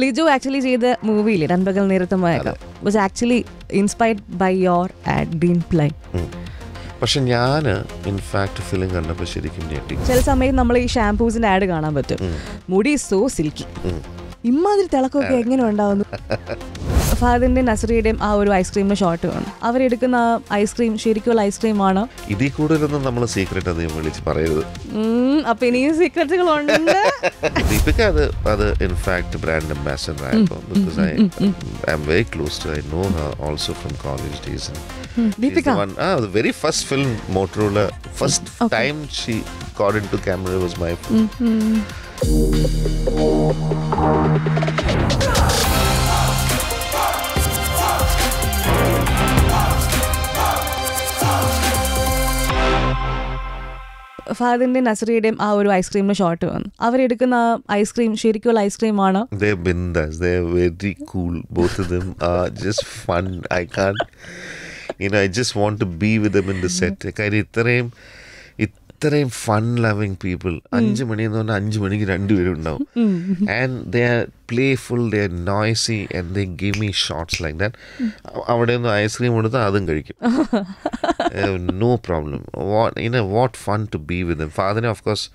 Liju actually ചെയ്ത മൂവിയില്ലേ രൺപകൽ നേരത്തുമായേക്കാം was actually inspired by your ad been ply പക്ഷെ ഞാൻ ഇൻഫാക്ട് ഫിലിം കണ്ടപ്പോൾ ശരിക്കും ഞെട്ടി ചില സമയത്ത് നമ്മൾ ഈ ഷാംപൂസിന്റെ ആഡ് കാണാൻ പറ്റും മുടി സോ സിൽക്കി ഇമ്മാതിരി തിളക്കമൊക്കെ എങ്ങനെ ഉണ്ടാവുന്നു ഫഹദിന്റെ നസറിയുടെയും ആ ഒരു ഐസ്ക്രീമിന് ഷോട്ട് കാണും അവരെടുക്കുന്ന ആ ഐസ്ക്രീം ശരിക്കുള്ള ഐസ്ക്രീമാണ് ഇതിൽ കൂടുതലൊന്നും നമ്മൾ സീക്രട്ട് വിളിച്ച് പറയരുത് അപ്പൊ ഇനിയും സീക്രട്ടുകൾ ദീപിക അത് അത് ഇൻഫാക്ട് ബ്രാൻഡ് അംബാസഡർ ആയപ്പോൾ I I very close to I know her from college ആ very first film first time she in to camera was my ഫഹദിന്റെയും നസറിയുടെയും ആ ഒരു ഐസ്ക്രീമിന് ഷോട്ട് വന്നു അവരെടുക്കുന്ന ആ ഐസ്ക്രീം ശരിക്കുള്ള ഐസ്ക്രീമാണ് very cool both them are just fun I can you know I just want to be with them in the set കാര്യം ഇത്രയും ഇത്രയും ഫൺ ലവിങ് പീപ്പിൾ അഞ്ച് മണി എന്ന് പറഞ്ഞാൽ അഞ്ച് മണിക്ക് രണ്ടുപേരും ഉണ്ടാവും and they are playful they are noisy and they give me shorts like that അവിടെ നിന്ന് ഐസ്ക്രീം കൊടുത്താൽ അതും കഴിക്കും no problem in a what fun to be with ഫാദറിനെ ഓഫ് കോഴ്സ്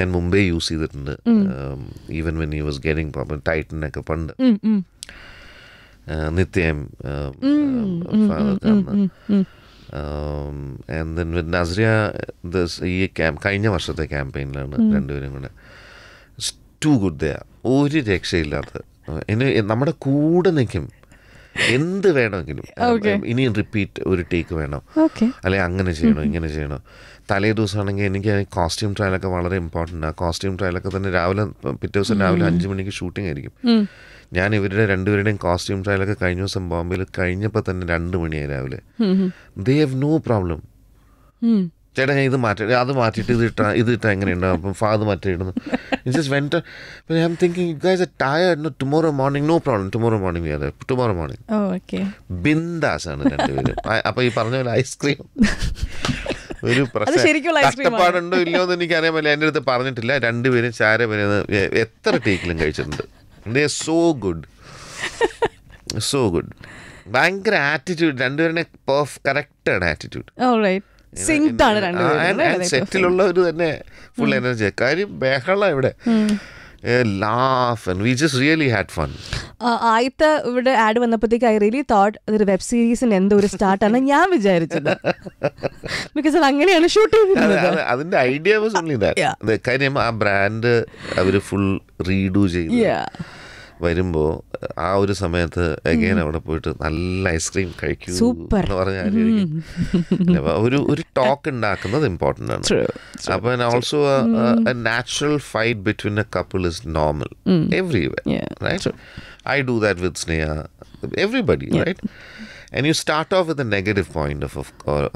ഞാൻ മുംബൈ യൂസ് ചെയ്തിട്ടുണ്ട് even when you was getting problem ടൈറ്റനൊക്കെ പണ്ട് നിത്യം father and then with Nazriya ഈ ക്യാമ്പ് കഴിഞ്ഞ വർഷത്തെ ക്യാമ്പയിനിലാണ് രണ്ടുപേരും കൂടെ ടു ഗുഡ് ദയാ ഒരു രക്ഷയില്ലാത്ത നമ്മുടെ കൂടെ നിൽക്കും എന്ത് വേണമെങ്കിലും ഇനിയും റിപ്പീറ്റ് ഒരു ടേക്ക് വേണം അല്ലെ അങ്ങനെ ചെയ്യണോ ഇങ്ങനെ ചെയ്യണോ തലേ ദിവസമാണെങ്കിൽ എനിക്ക് കോസ്റ്റ്യൂം ട്രയലൊക്കെ വളരെ ഇമ്പോർട്ടൻ്റ് ആണ് കോസ്റ്റ്യൂം ട്രയലൊക്കെ തന്നെ രാവിലെ പിറ്റേ ദിവസം രാവിലെ അഞ്ച് മണിക്ക് ഷൂട്ടിംഗ് ആയിരിക്കും ഞാൻ ഇവരുടെ രണ്ടുപേരുടെയും കോസ്റ്റ്യൂം ട്രയലൊക്കെ കഴിഞ്ഞ ദിവസം ബോംബെയിൽ കഴിഞ്ഞപ്പോൾ തന്നെ രണ്ട് മണിയായി രാവിലെ ദേ ഹവ് നോ പ്രോബ്ലം ചേട്ടാ ഞാൻ ഇത് മാറ്റി അത് മാറ്റിയിട്ട് ഇത് ഇട്ടാ ഇത് ഇട്ടാ എങ്ങനെയുണ്ടോ അപ്പം ഫാദ് അത് മാറ്റിയിടുന്നു just went I am thinking guys a tired no tomorrow morning no problem tomorrow morning വേറെ ടുമോറോ മോർണിംഗ് ബിന്ദാസ് ആണ് രണ്ടുപേരും അപ്പം ഈ പറഞ്ഞ പോലെ ഐസ്ക്രീം ഒരു പ്രശ്നം കഷ്ടപ്പാടുണ്ടോ ഇല്ലയോ എന്ന് എനിക്കറിയാൻ പറ്റില്ല എൻ്റെ അടുത്ത് പറഞ്ഞിട്ടില്ല രണ്ടുപേരും ചാരപേരും എത്ര ടേക്കിലും കഴിച്ചിട്ടുണ്ട് they so good so good ഭയങ്കര ആറ്റിറ്റ്യൂഡ് രണ്ടുപേരുടെ കറക്റ്റ് ആണ് ആറ്റിറ്റ്യൂഡ് സെറ്റിലുള്ള തന്നെ ഫുൾ എനർജി കാര്യം ബഹള ഇവിടെ ലാഫ് ആദ്യത്തെ ഇവിടെ ആഡ് വന്നപ്പോഴത്തേക്ക് ഐ റിയലി തോട്ട് അതൊരു വെബ് സീരീസിന്റെ എന്തോ ഒരു സ്റ്റാർട്ടാണ് ഞാൻ വിചാരിച്ചത് ബിക്കോസ് അത് അങ്ങനെയാണ് ഷൂട്ട് അതിന്റെ ഐഡിയ കാര്യം ആ ബ്രാൻഡ് അവര് ഫുൾ റീഡു ചെയ്തു വരുമ്പോ ആ ഒരു സമയത്ത് എഗൈൻ അവിടെ പോയിട്ട് നല്ല ഐസ്ക്രീം കഴിക്കൂ സൂപ്പർ എന്ന് പറഞ്ഞാൽ ഒരു ഒരു ടോക്ക് ഉണ്ടാക്കുന്നത് ഇമ്പോർട്ടൻ്റ് ആണ് അപ്പൊ also natural fight between a couple is normal every I do that with Sneha everybody right and you start off with a negative point of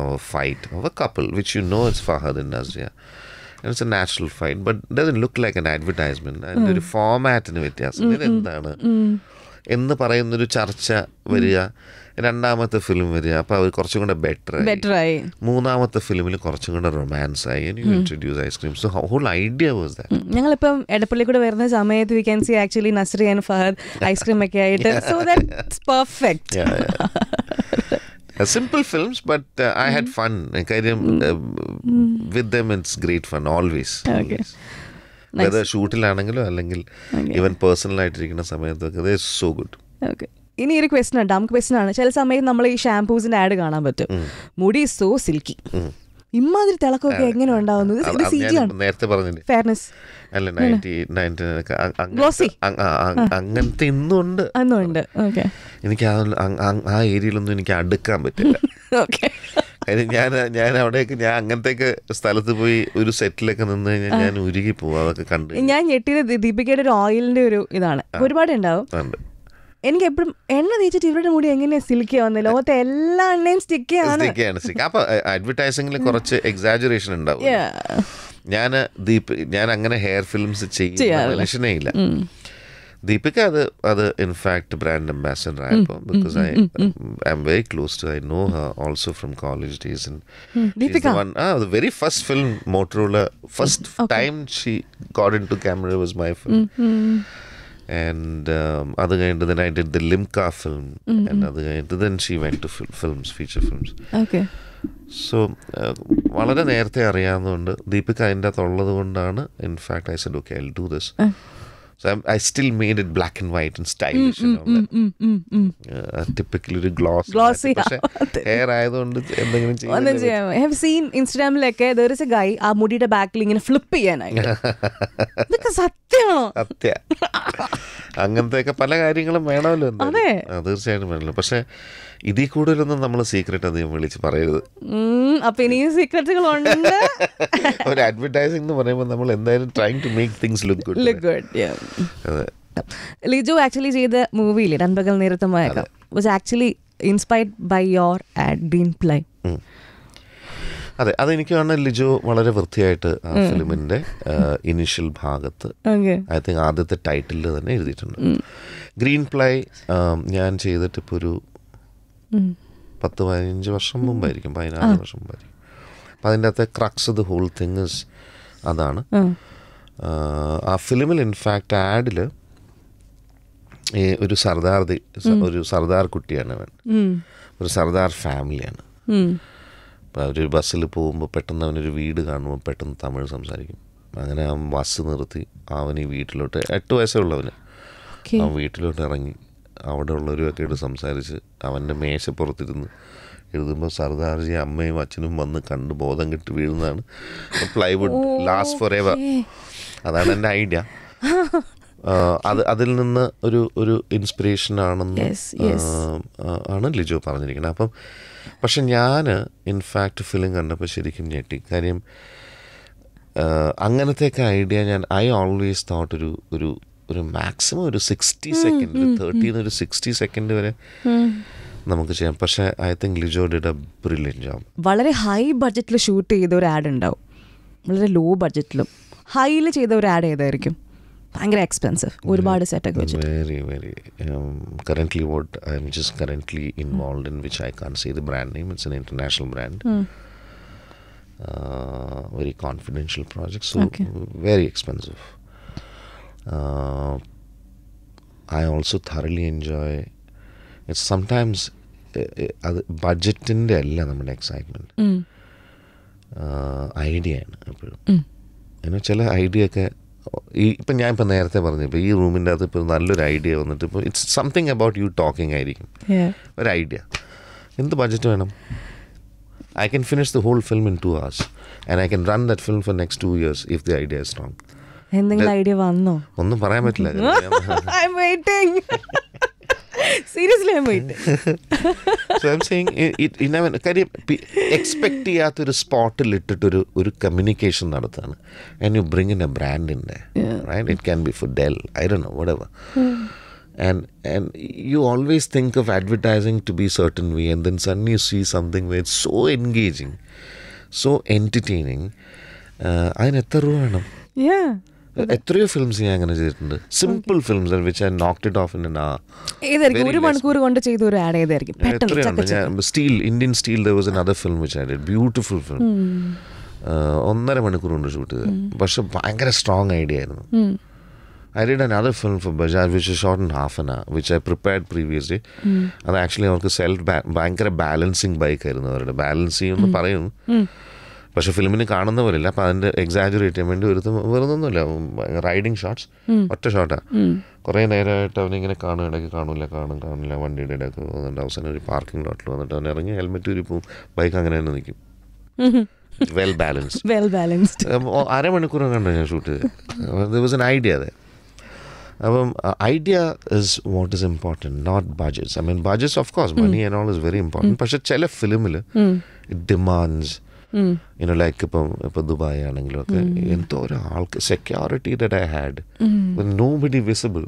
of fight of a couple which you know it's Fahad in Nazriya it's a natural fight but doesn't look like an advertisement അതിൻ്റെ ഒരു ഫോമാറ്റിന് വ്യത്യാസം hmm, ഇതെന്താണ് hmm. hmm. എന്ന് പറയുന്നൊരു ചർച്ച വരിക രണ്ടാമത്തെ film വരിക അപ്പോൾ അവർ കുറച്ചും കൂടെ ബെറ്റർ ബെറ്റർ ആയി മൂന്നാമത്തെ ഫിലിമിൽ കുറച്ചും കൂടെ റൊമാൻസ് ആയി introduce ice cream so whole idea was ഞങ്ങൾ ഞങ്ങളിപ്പം എടപ്പള്ളി കൂടെ വരുന്ന സമയത്ത് we can see actually Nazriya and Fahad ice cream ഒക്കെ ആയിട്ട് so that's perfect simple films but I had fun കാര്യം with them it's great fun always okay വെറുതെ ഷൂട്ടിലാണെങ്കിലും അല്ലെങ്കിൽ ഈവൻ ആയിട്ടിരിക്കുന്ന സമയത്തൊക്കെ സോ ഗുഡ് ഓക്കെ ഇനി ഒരു ക്വസ്റ്റൻ ഉണ്ട് നമുക്ക് ക്വസ്റ്റൻ ആണ് ചില സമയത്ത് നമ്മൾ ഈ ഷാംപൂസിന്റെ ആഡ് കാണാൻ പറ്റും മുടി സോ സിൽക്കി ഇമ്മാതിരി തിളക്കമൊക്കെ എങ്ങനെ ഉണ്ടാവുന്നത് നേരത്തെ പറഞ്ഞു ഫെയർനെസ് അല്ല അങ്ങനത്തെ ഇന്നുണ്ട് എനിക്ക് ആ ഏരിയയിലൊന്നും എനിക്ക് അടുക്കാൻ പറ്റില്ല അതിന് ഞാൻ ഞാൻ അവിടേക്ക് ഞാൻ അങ്ങനത്തെ സ്ഥലത്ത് പോയി ഒരു സെറ്റിലൊക്കെ നിന്ന് കഴിഞ്ഞാൽ ഞാൻ ഉരുകി പോകും അതൊക്കെ കണ്ടു ഞാൻ ഞെട്ടിയത് ദീപികയുടെ ഒരു ഓയിലിന്റെ ഒരു ഇതാണ് ഒരുപാട് ഉണ്ടാവും എനിക്ക് എപ്പോഴും എണ്ണ തേച്ചിട്ട് ഇവരുടെ മുടി എങ്ങനെയാ സിൽക്ക് ആവുന്നത് ലോകത്തെ എല്ലാ എണ്ണയും സ്റ്റിക്കാണ് സ്റ്റിക്കാണ് അപ്പൊ അഡ്വർടൈസിംഗിൽ കുറച്ച് എക്സാജുറേഷൻ ഉണ്ടാവും ഞാൻ ദീപ് ഞാൻ അങ്ങനെ ഹെയർ ഫിലിംസ് ചെയ്യുന്ന ലക്ഷണേ ഇല്ല Deepika അത് അത് ഇൻഫാക്ട് ബ്രാൻഡ് അംബാസിഡർ ആയപ്പോൾ because I I am very close to I know her also from college days Deepika very first film മോട്ടറുള്ള first time she got to camera was my film and അത് കഴിഞ്ഞിട്ട് then film അത് കഴിഞ്ഞിട്ട് films feature films so വളരെ നേരത്തെ അറിയാവുന്നതുകൊണ്ട് ദീപിക അതിൻ്റെ അകത്തുള്ളത് കൊണ്ടാണ് in fact I said okay I do this so I still made it black and white and stylish typically ഒരു ഗ്ലോസ് ഗ്ലോസി ഹെയർ ആയതുകൊണ്ട് എന്തെങ്കിലും ഒന്നും ഹാവ് സീൻ ഇൻസ്റ്റാഗ്രാമിലൊക്കെ ദർ ഇസ് എ ഗൈ ആ മുടിയുടെ ബാക്കിൽ ഇങ്ങനെ ഫ്ലിപ്പ് സത്യമാണോ സത്യ പല കാര്യങ്ങളും വേണമല്ലോ തീർച്ചയായിട്ടും വേണമല്ലോ പക്ഷേ ഇതിൽ കൂടുതലൊന്നും നമ്മൾ സീക്രട്ട് അധികം വിളിച്ച് പറയരുത് അപ്പൊ ഇനിയും ഉണ്ട് ഒരു അഡ്വർടൈസിംഗ് എന്ന് പറയുമ്പോൾ നമ്മൾ എന്തായാലും trying to make things look good look good Liju actually ചെയ്ത മൂവിയിൽ രൺപകൽ നേരത്തെ was actually inspired by your dean ply അതെ അതെനിക്ക് കാണുന്ന ലിജു വളരെ വൃത്തിയായിട്ട് ആ ഫിലിമിന്റെ ഇനിഷ്യൽ ഭാഗത്ത് ഐ തിങ്ക് ആദ്യത്തെ ടൈറ്റിൽ തന്നെ എഴുതിയിട്ടുണ്ട് ഗ്രീൻ പ്ലൈ ഞാൻ ചെയ്തിട്ട് ഒരു പത്ത് പതിനഞ്ച് വർഷം മുമ്പായിരിക്കും പതിനാറ് വർഷം മുമ്പായിരിക്കും അപ്പം അതിൻ്റെ അകത്തെ crux the whole thing is അതാണ് ആ ഫിലിമിൽ ഇൻഫാക്റ്റ് ആഡിൽ ഒരു സർദാർ ഒരു സർദാർ കുട്ടിയാണ് അവൻ ഒരു സർദാർ ഫാമിലിയാണ് അപ്പോൾ അവർ ബസ്സിൽ പോകുമ്പോൾ പെട്ടെന്ന് അവനൊരു വീട് കാണുമ്പോൾ പെട്ടെന്ന് തമിഴ് സംസാരിക്കും അങ്ങനെ അവൻ ബസ് നിർത്തി അവൻ ഈ വീട്ടിലോട്ട് എട്ട് വയസ്സേ ഉള്ളവന് അവൻ വീട്ടിലോട്ട് ഇറങ്ങി അവിടെ ഉള്ളവരുമൊക്കെ ആയിട്ട് സംസാരിച്ച് അവൻ്റെ മേശപ്പുറത്തിരുന്ന് എഴുതുമ്പോൾ സർദാർജി അമ്മയും അച്ഛനും വന്ന് കണ്ട് ബോധം കിട്ടി വീഴുന്നതാണ് പ്ലൈവുഡ് ലാസ്റ്റ് ഫോർ എവർ അതാണ് എൻ്റെ ഐഡിയ അത് അതിൽ നിന്ന് ഒരു ഒരു ഇൻസ്പിറേഷൻ ആണെന്ന് ആണ് ലിജു പറഞ്ഞിരിക്കുന്നത് അപ്പം പക്ഷെ ഞാൻ ഇൻഫാക്റ്റ് ഫിലിം കണ്ടപ്പോൾ ശരിക്കും ഞെട്ടി കാര്യം അങ്ങനത്തെയൊക്കെ ഐഡിയ ഞാൻ ഐ ഓൾവേസ് തോട്ട് ഒരു ഒരു ഒരു മാക്സിമം ഒരു സിക്സ്റ്റി സെക്കൻഡ് തേർട്ടിന്ന് ഒരു സിക്സ്റ്റി സെക്കൻഡ് വരെ നമുക്ക് ചെയ്യാം പക്ഷെ I think Lijo did a brilliant job വളരെ ഹൈ ബഡ്ജറ്റിൽ ഷൂട്ട് ചെയ്ത ഒരു ആഡ് ഉണ്ടാവും വളരെ ലോ ബഡ്ജറ്റിലും ഹൈയിൽ ചെയ്ത ഒരു ആഡ് ഏതായിരിക്കും ഭയങ്കര എക്സ്പെൻസീവ് ഒരുപാട് സെറ്റൊക്കെ വെച്ചിട്ട് very very currently what I am just currently involve in which I can see the brand name it's an international brand very confidential project so very expensive Uh, I also thoroughly enjoy. It's sometimes eh, eh, അത് ബഡ്ജറ്റിൻ്റെ അല്ല നമ്മുടെ excitement ഐഡിയയാണ് uh, എപ്പോഴും എന്നാൽ ചില idea ഒക്കെ ഈ ഇപ്പം ഞാൻ ഇപ്പം നേരത്തെ പറഞ്ഞു ഇപ്പോൾ ഈ റൂമിൻ്റെ അകത്ത് ഇപ്പോൾ നല്ലൊരു ഐഡിയ വന്നിട്ട് ഇപ്പോൾ it's something about you talking ആയിരിക്കും ഒരു ഐഡിയ എന്ത് ബഡ്ജറ്റ് വേണം I can finish the whole film in two hours and I can run that film for next two years if the idea is wrong എന്തെങ്കിലും idea വന്നോ ഒന്നും പറയാൻ പറ്റില്ല I am waiting seriously I waiting so I expect ചെയ്യാത്തൊരു സ്പോട്ടിൽ ഇട്ടിട്ടൊരു ഒരു communication നടത്താണ് and you bring in a brand in right it can be food ഡെൽ I do know what ever and and you always think of advertising to be certain we and then soon you see something where it's so engaging so entertaining uh, അതിന് എത്ര രൂപ വേണം എത്രയോ films ഞാൻ അങ്ങനെ ചെയ്തിട്ടുണ്ട് simple films which I it of in ഒരു മണിക്കൂർ കൊണ്ട് ചെയ്ത ഒരു ആഡ് ചെയ്തായിരിക്കും steel Indian steel was other film which I did beautiful film ഒന്നര മണിക്കൂർ കൊണ്ട് ഷൂട്ട് ചെയ്തത് പക്ഷെ ഭയങ്കര സ്ട്രോങ് ഐഡിയ ആയിരുന്നു ഐ ഡിഡ് ഫിലിം ഫോർ ബജാർ which short in half an which I prepared previous day അത് ആക്ച്വലി അവർക്ക് സെൽഫ് ഭയങ്കര ബാലൻസിങ് ബൈക്ക് ആയിരുന്നു അവരുടെ ബാലൻസിങ് എന്ന് പറയുന്നു പക്ഷെ ഫിലിമിന് കാണുന്നവരില്ല അപ്പൊ അതിന്റെ എക്സാജുറേറ്റ് ചെയ്യാൻ വേണ്ടി ഒരു വെറുതൊന്നുമില്ല റൈഡിങ് ഷോട്ട്സ് ഒറ്റ ഷോട്ടാണ് കുറേ നേരമായിട്ട് അവനിങ്ങനെ കാണും ഇടയ്ക്ക് കാണൂല കാണും കാണില്ല വണ്ടിയുടെ ഇടയ്ക്ക് വന്നിട്ട് അവസാനം ഒരു പാർക്കിംഗ് ലോട്ടിൽ വന്നിട്ട് അവൻ ഇറങ്ങി ഹെൽമെറ്റ് ഉരിപ്പും ബൈക്ക് അങ്ങനെ തന്നെ നിൽക്കും വെൽ ബാലൻസ്ഡ് വെൽ ബാലൻസ്ഡ് അരമണിക്കൂർ കണ്ടു ഞാൻ ഷൂട്ട് ചെയ്ത് വാസ് ഐഡിയ അതെ അപ്പം idea is what is important not budgets I mean budgets of course money and all is very important പക്ഷെ ചില ഫിലിമിൽ ഇറ്റ് ഡിമാൻഡ്സ് യുനോ ലൈക്ക് ഇപ്പം ഇപ്പം ദുബായ് ആണെങ്കിലും ഒക്കെ എന്തോ ഒരു ആൾക്ക് security that I had nobody visible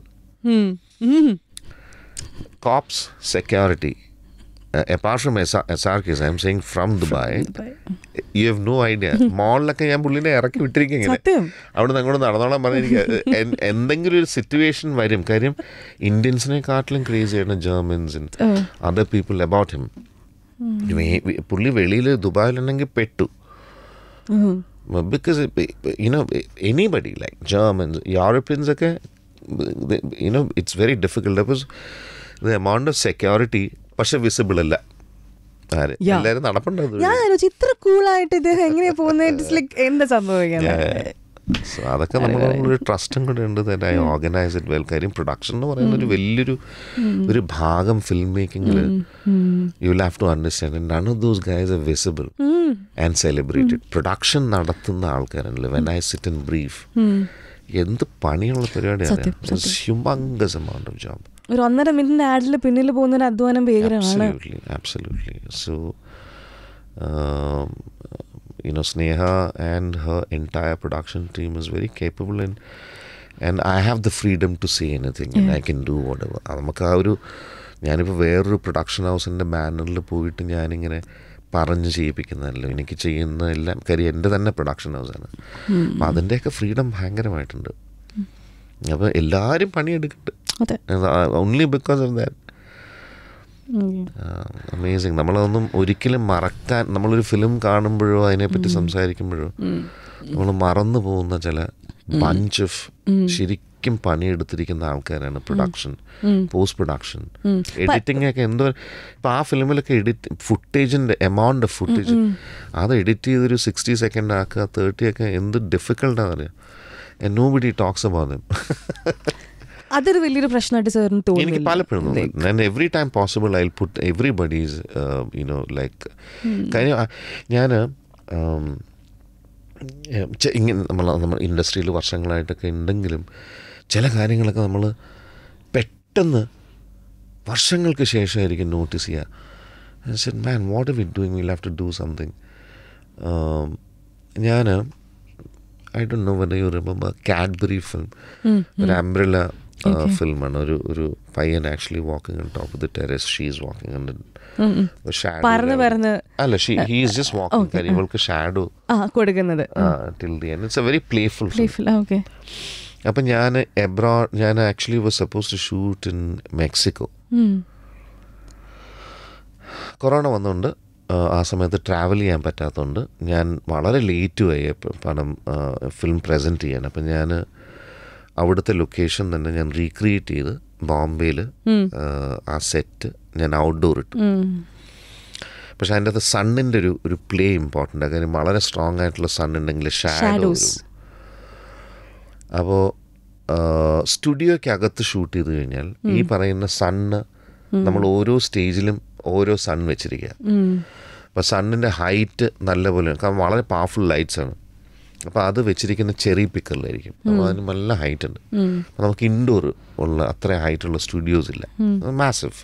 cops security apart from S R K's I'm saying from Dubai you have no idea മോളിലൊക്കെ ഞാൻ പുള്ളിനെ ഇറക്കി വിട്ടിരിക്കും ഇങ്ങനെ അവിടെ നിന്ന് അങ്ങോട്ട് നടന്നോളാൻ പറഞ്ഞിരിക്കുക എന്തെങ്കിലും ഒരു സിറ്റുവേഷൻ വരും കാര്യം ഇന്ത്യൻസിനെ കാട്ടിലും ക്രേസ് ചെയ്യുന്ന Germans other people about him പുള്ളി വെളിയിൽ ദുബായിൽ ഉണ്ടെങ്കിൽ പെട്ടു because you know anybody like Germans Europeans ഒക്കെ ഇനോ it's very difficult because the amount of security പക്ഷെ വിസിബിൾ അല്ല ഞാൻ ഇത്ര കൂളായിട്ട് ഇത് എങ്ങനെയാ പോകുന്നത് എന്താ സംഭവിക്കുന്നത് സോ അതൊക്കെ നമ്മൾ ഒരു ട്രസ്റ്റും കൂടെ ഉണ്ട് ദാറ്റ് ഐ ഓർഗനൈസ് വെൽ കാര്യം പ്രൊഡക്ഷൻ എന്ന് പറയുന്ന ഒരു വലിയൊരു ഒരു ഭാഗം ഫിലിം മേക്കിംഗിൽ you will have to understand none of those guys a visible and celebrated production നടത്തുന്ന ആൾക്കാരല്ലേ when I sit in brief എന്ത് പണിയുള്ള പരിപാടിയാണ് ജോബ് ഒരു ഒന്നര മിനിറ്റിന്റെ ആഡിൽ പിന്നിൽ പോകുന്ന ഒരു അധ്വാനം ഭീകരമാണ് so you know Sneha and her entire production team is very capable in and I have the freedom to say anything yeah. and I can do whatever നമുക്ക് ആ ഒരു ഞാനിപ്പോൾ വേറൊരു പ്രൊഡക്ഷൻ ഹൗസിൻ്റെ ബാനറിൽ പോയിട്ട് ഞാനിങ്ങനെ പറഞ്ഞ് ചെയ്യിപ്പിക്കുന്നതല്ലോ എനിക്ക് ചെയ്യുന്ന എല്ലാം കാര്യം എൻ്റെ തന്നെ പ്രൊഡക്ഷൻ ഹൗസാണ് അപ്പം അതിൻ്റെയൊക്കെ ഫ്രീഡം ഭയങ്കരമായിട്ടുണ്ട് അപ്പോൾ എല്ലാവരും പണിയെടുക്കട്ടെ only because of that amazing നമ്മളതൊന്നും ഒരിക്കലും മറക്കാൻ നമ്മളൊരു ഫിലിം കാണുമ്പോഴോ അതിനെപ്പറ്റി സംസാരിക്കുമ്പോഴോ നമ്മൾ മറന്നു പോകുന്ന ചില ബഞ്ച് ഓഫ് ശരിക്കും പണിയെടുത്തിരിക്കുന്ന ആൾക്കാരാണ് പ്രൊഡക്ഷൻ പോസ്റ്റ് പ്രൊഡക്ഷൻ എഡിറ്റിംഗ് ഒക്കെ എന്തോ ഇപ്പം ആ ഫിലിമിലൊക്കെ എഡിറ്റ് ഫുട്ടേജിൻ്റെ എമൗണ്ട് ഓഫ് ഫുട്ടേജ് അത് എഡിറ്റ് ചെയ്തൊരു സിക്സ്റ്റി സെക്കൻഡ് ആക്കുക തേർട്ടി ഒക്കെ എന്ത് ഡിഫിക്കൽട്ടാണെന്ന് അറിയാം നോ ബഡി ടോക്സ് അബൌട്ട് അതൊരു വലിയൊരു പ്രശ്നമായിട്ട് സാറിന് തോന്നി എനിക്ക് പലപ്പോഴും ഞാൻ every time possible I put everybody's you know like കാര്യം ഞാൻ ഇങ്ങനെ നമ്മൾ നമ്മൾ ഇൻഡസ്ട്രിയിൽ വർഷങ്ങളായിട്ടൊക്കെ ഉണ്ടെങ്കിലും ചില കാര്യങ്ങളൊക്കെ നമ്മൾ പെട്ടെന്ന് വർഷങ്ങൾക്ക് ശേഷമായിരിക്കും നോട്ടീസ് ചെയ്യുക man what we doing will have to do something ഞാൻ I do know when you remember Cadbury film ഒരു അംബ്രല്ല ഫിലിമാണ് ഒരു ഒരു പയ്യൻ actually walking on top of the terrace she's walking on അല്ല she he is just walking ഇവൾക്ക് shadow കൊടുക്കുന്നത് it's a very playful playful okay അപ്പം ഞാൻ എബ്രോഡ് ഞാൻ actually was suppose to shoot in Mexico corona വന്നുകൊണ്ട് ആ സമയത്ത് travel ചെയ്യാൻ പറ്റാത്തതുകൊണ്ട് ഞാൻ വളരെ ലേറ്റുമായി പണം ഫിലിം പ്രസൻറ്റ് ചെയ്യാൻ അപ്പം ഞാൻ അവിടുത്തെ ലൊക്കേഷൻ തന്നെ ഞാൻ റീക്രിയേറ്റ് ചെയ്ത് ബോംബെയിൽ ആ സെറ്റ് ഞാൻ ഔട്ട്ഡോർ ഇട്ടു പക്ഷെ അതിൻ്റെ അകത്ത് സണ്ണിൻ്റെ ഒരു ഒരു പ്ലേ ഇമ്പോർട്ടൻ്റ് കാര്യം വളരെ സ്ട്രോങ് ആയിട്ടുള്ള സൺ ഉണ്ടെങ്കിൽ ഷാഡോ അപ്പോൾ അകത്ത് ഷൂട്ട് ചെയ്ത് കഴിഞ്ഞാൽ ഈ പറയുന്ന സണ്ണ് നമ്മൾ ഓരോ സ്റ്റേജിലും ഓരോ സൺ വെച്ചിരിക്കുക അപ്പം സണ്ണിൻ്റെ ഹൈറ്റ് നല്ല പോലെ കാരണം വളരെ പവർഫുൾ ലൈറ്റ്സ് ആണ് അപ്പോൾ അത് വെച്ചിരിക്കുന്ന ചെറിയ പിക്കറിലായിരിക്കും അപ്പോൾ അതിന് നല്ല ഹൈറ്റ് ഉണ്ട് അപ്പോൾ നമുക്ക് ഇൻഡോർ ഉള്ള അത്ര ഹൈറ്റുള്ള സ്റ്റുഡിയോസ് ഇല്ല മാസഫ്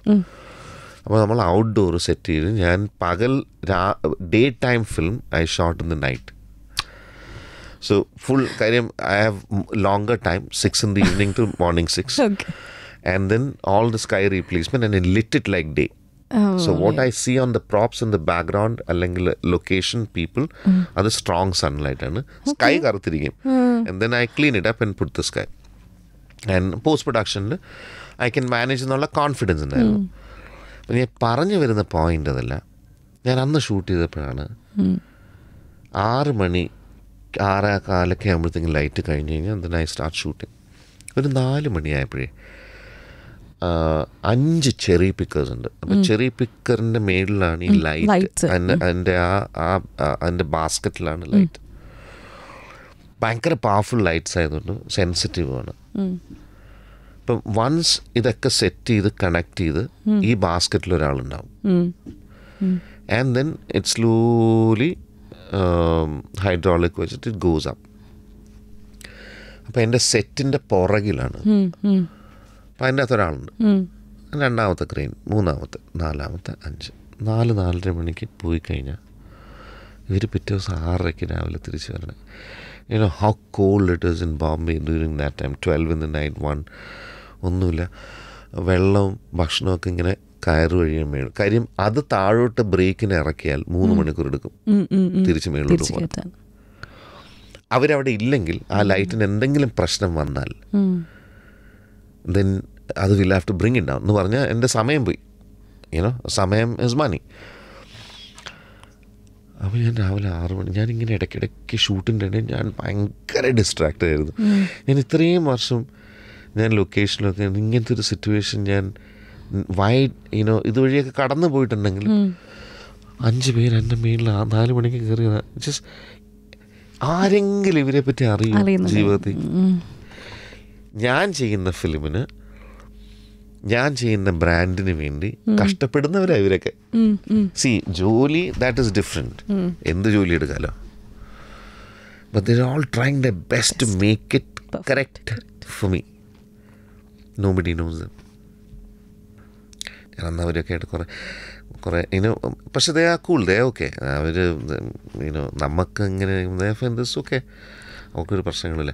അപ്പോൾ നമ്മൾ ഔട്ട്ഡോർ സെറ്റ് ചെയ്ത് ഞാൻ പകൽ രാ day time film I shot in the night so full കാര്യം I have longer time six in the evening to morning six and then all the sky replacement and lit it like day so what I see on the props in the background അല്ലെങ്കിൽ location people mm. അത് strong sunlight ആണ് sky കറുത്തിരിക്കും then I clean it up and put the sky and post പ്രൊഡക്ഷനിൽ I can manage എന്നുള്ള confidence ഉണ്ടായിരുന്നു mm. അപ്പം ഞാൻ പറഞ്ഞു വരുന്ന പോയിന്റ് അതല്ല ഞാൻ അന്ന് ഷൂട്ട് ചെയ്തപ്പോഴാണ് mm. ആറ് മണി ആറേ കാലൊക്കെ ആകുമ്പോഴത്തേക്കും ലൈറ്റ് കഴിഞ്ഞ് കഴിഞ്ഞാൽ ദെൻ ഐ സ്റ്റാർട്ട് ഷൂട്ടിങ് ഒരു നാല് മണിയായപ്പോഴേ അഞ്ച് ചെറി പിക്കേഴ്സ് ഉണ്ട് അപ്പം ചെറി പിക്കറിൻ്റെ മേളിലാണ് ഈ ലൈറ്റ് അതിൻ്റെ ആ ആ അതിൻ്റെ ബാസ്ക്കറ്റിലാണ് ലൈറ്റ് ഭയങ്കര പവർഫുൾ ലൈറ്റ്സ് ആയതുകൊണ്ട് സെൻസിറ്റീവ് ആണ് ഇപ്പം വൺസ് ഇതൊക്കെ സെറ്റ് ചെയ്ത് കണക്ട് ചെയ്ത് ഈ ബാസ്ക്കറ്റിൽ ഒരാളുണ്ടാവും and then it slowly hydraulic വെച്ചിട്ട് ഇറ്റ് ഗോസ് അപ്പ് അപ്പം എൻ്റെ സെറ്റിൻ്റെ പുറകിലാണ് അപ്പോൾ അതിൻ്റെ അകത്ത് ഒരാളുണ്ട് രണ്ടാമത്തെ ക്രെയിൻ മൂന്നാമത്തെ നാലാമത്തെ അഞ്ച് നാല് നാലര മണിക്ക് പോയി കഴിഞ്ഞാൽ ഇവർ പിറ്റേ ദിവസം ആറരയ്ക്ക് രാവിലെ തിരിച്ച് വരണം you know how cold it is in Bombay during that time twelve in the night one ഒന്നുമില്ല വെള്ളവും ഭക്ഷണമൊക്കെ ഇങ്ങനെ കയറ് വഴിയും മേളും കാര്യം അത് താഴോട്ട് ബ്രേക്കിന് ഇറക്കിയാൽ മൂന്ന് മണിക്കൂർ എടുക്കും തിരിച്ച് മേളോട്ട് പോകാൻ അവരവിടെ ഇല്ലെങ്കിൽ ആ ലൈറ്റിന് എന്തെങ്കിലും പ്രശ്നം വന്നാൽ ദെൻ അത് will have to bring in down എന്ന് പറഞ്ഞാൽ എൻ്റെ സമയം പോയി യുനോ സമയം ഇസ് മണി അപ്പോൾ ഞാൻ രാവിലെ ആറ് മണി ഞാനിങ്ങനെ ഇടയ്ക്കിടയ്ക്ക് ഷൂട്ടിൻ്റെ ഇടയിൽ ഞാൻ ഭയങ്കര ഡിസ്ട്രാക്റ്റ് ആയിരുന്നു ഞാൻ ഇത്രയും വർഷം ഞാൻ ലൊക്കേഷനിലൊക്കെ ഇങ്ങനത്തെ ഒരു സിറ്റുവേഷൻ ഞാൻ വൈ യുനോ ഇതുവഴിയൊക്കെ കടന്നു പോയിട്ടുണ്ടെങ്കിൽ അഞ്ച് പേര് എൻ്റെ മെയിനിൽ നാല് മണിക്ക് കയറിയതാണ് ജസ്റ്റ് ആരെങ്കിലും ഇവരെ പറ്റി അറിയും ജീവിതത്തിൽ ഞാൻ ചെയ്യുന്ന ഫിലിമിന് ഞാൻ ചെയ്യുന്ന ബ്രാൻഡിന് വേണ്ടി കഷ്ടപ്പെടുന്നവരാണ് ഇവരൊക്കെ സി ജോലി ദാറ്റ് ഈസ് ഡിഫറെൻറ്റ് എന്ത് ജോലി എടുക്കാലോ but all trying the best to make it correct for me nobody knows ഞാൻ അന്ന് അവരൊക്കെ ആയിട്ട് കുറേ കുറേ ഇനോ പക്ഷെ ദേ ആ കൂൾ ദേ ഓക്കെ അവർ ഇനോ നമുക്ക് ഇങ്ങനെ ഓക്കെ നമുക്കൊരു പ്രശ്നങ്ങളില്ല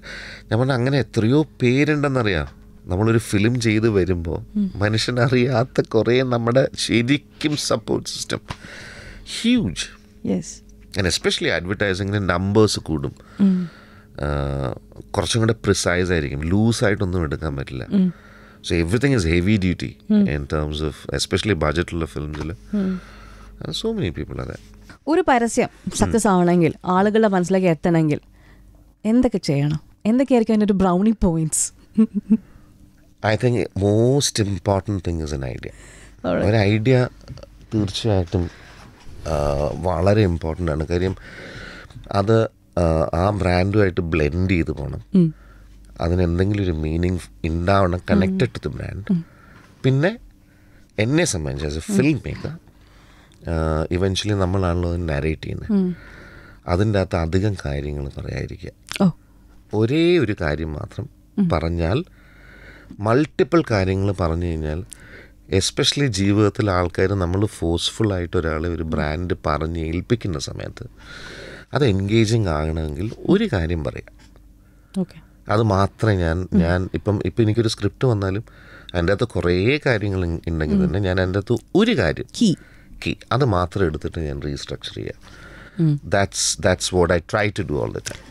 ഞാൻ പറഞ്ഞ അങ്ങനെ എത്രയോ പേരുണ്ടെന്നറിയാം നമ്മളൊരു ഫിലിം ചെയ്ത് വരുമ്പോൾ മനുഷ്യനറിയാത്ത കുറേ നമ്മുടെ ശരിക്കും support system huge and especially അഡ്വർടൈസിങ്ങിന് നമ്പേഴ്സ് കൂടും കുറച്ചും കൂടെ പ്രിസൈസ് ആയിരിക്കും ലൂസായിട്ടൊന്നും എടുക്കാൻ പറ്റില്ല so everything is heavy duty in terms of especially ബഡ്ജറ്റുള്ള ഫിലിംസിൽ സോ മെനി പീപ്പിൾ അതെ ഒരു പരസ്യം സക്സസ് ആവണമെങ്കിൽ ആളുകളുടെ മനസ്സിലേക്ക് എത്തണമെങ്കിൽ എന്തൊക്കെ ചെയ്യണം എന്തൊക്കെയായിരിക്കും അതിൻ്റെ ഒരു brownie points I think most important thing is an idea ഒരു ഐഡിയ തീർച്ചയായിട്ടും വളരെ ഇമ്പോർട്ടൻ്റ് ആണ് കാര്യം അത് ആ ബ്രാൻഡുമായിട്ട് ബ്ലെൻഡ് ചെയ്ത് പോകണം അതിന് എന്തെങ്കിലും ഒരു മീനിങ് ഉണ്ടാവണം കണക്റ്റഡ് ടു ദ ബ്രാൻഡ് പിന്നെ എന്നെ സംബന്ധിച്ച് as a film maker eventually നമ്മളാണല്ലോ അത് നരേറ്റ് ചെയ്യുന്നത് അതിൻ്റെ അകത്ത് അധികം കാര്യങ്ങൾ പറയാതിരിക്കുക ഒരേ ഒരു കാര്യം മാത്രം പറഞ്ഞാൽ മൾട്ടിപ്പിൾ കാര്യങ്ങൾ പറഞ്ഞു കഴിഞ്ഞാൽ എസ്പെഷ്യലി ജീവിതത്തിൽ ആൾക്കാർ നമ്മൾ ഫോഴ്സ്ഫുള്ളായിട്ട് ഒരാളെ ഒരു ബ്രാൻഡ് പറഞ്ഞ് ഏൽപ്പിക്കുന്ന സമയത്ത് അത് എൻഗേജിങ് ആകണമെങ്കിൽ ഒരു കാര്യം പറയാം അത് മാത്രമേ ഞാൻ ഞാൻ ഇപ്പം ഇപ്പം എനിക്കൊരു സ്ക്രിപ്റ്റ് വന്നാലും അതിൻ്റെ അകത്ത് കുറേ കാര്യങ്ങൾ ഉണ്ടെങ്കിൽ തന്നെ ഞാൻ അതിൻ്റെ അകത്ത് ഒരു കാര്യം കീ അത് മാത്രം എടുത്തിട്ട് ഞാൻ റീസ്ട്രക്ചർ ചെയ്യാം that's that's what I try to do all the time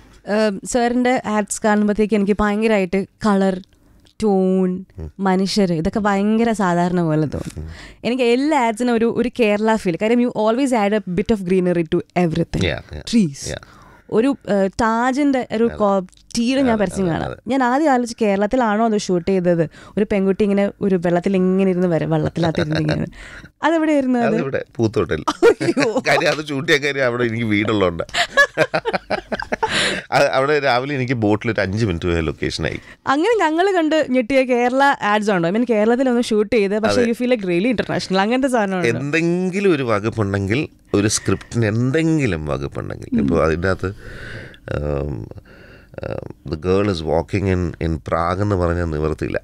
സാറിൻ്റെ ആഡ്സ് കാണുമ്പോഴത്തേക്ക് എനിക്ക് ഭയങ്കരമായിട്ട് കളർ ടോൺ മനുഷ്യർ ഇതൊക്കെ ഭയങ്കര സാധാരണ പോലെ തോന്നും എനിക്ക് എല്ലാ ആഡ്സിനും ഒരു ഒരു കേരള ഫീൽ കാര്യം you always add a bit of greenery to everything trees ഒരു താജിൻ്റെ ഒരു ടീര് ഞാൻ പരസ്യം കാണാം ഞാൻ ആദ്യം ആലോചിച്ച് കേരളത്തിലാണോ അത് ഷൂട്ട് ചെയ്തത് ഒരു പെൺകുട്ടി ഇങ്ങനെ ഒരു വെള്ളത്തിൽ ഇങ്ങനെ ഇരുന്ന് വരെ വെള്ളത്തിലാത്തിരുന്നിങ്ങനെ അതെവിടെ ഇരുന്നത് പൂത്തോട്ടിൽ അത് ഷൂട്ട് ചെയ്യാൻ കാര്യം അവിടെ എനിക്ക് വീടുള്ളതുകൊണ്ട് അവിടെ രാവിലെ എനിക്ക് ബോട്ടിൽ ഒരു അഞ്ച് മിനിറ്റ് പോയ ലൊക്കേഷനായി അങ്ങനെ ഞങ്ങൾ കണ്ട് ഞെട്ടിയ കേരള ആഡ്സ് ഉണ്ടോ മീൻ കേരളത്തിൽ ഒന്ന് ഷൂട്ട് ചെയ്ത് പക്ഷേ you feel like really international അങ്ങനത്തെ സാധനം എന്തെങ്കിലും ഒരു വകുപ്പുണ്ടെങ്കിൽ ഒരു സ്ക്രിപ്റ്റിന് എന്തെങ്കിലും വകുപ്പുണ്ടെങ്കിൽ ഇപ്പോൾ അതിൻ്റെ അകത്ത് the girl is walking in in Prague എന്ന് പറഞ്ഞാൽ നിവർത്തിയില്ല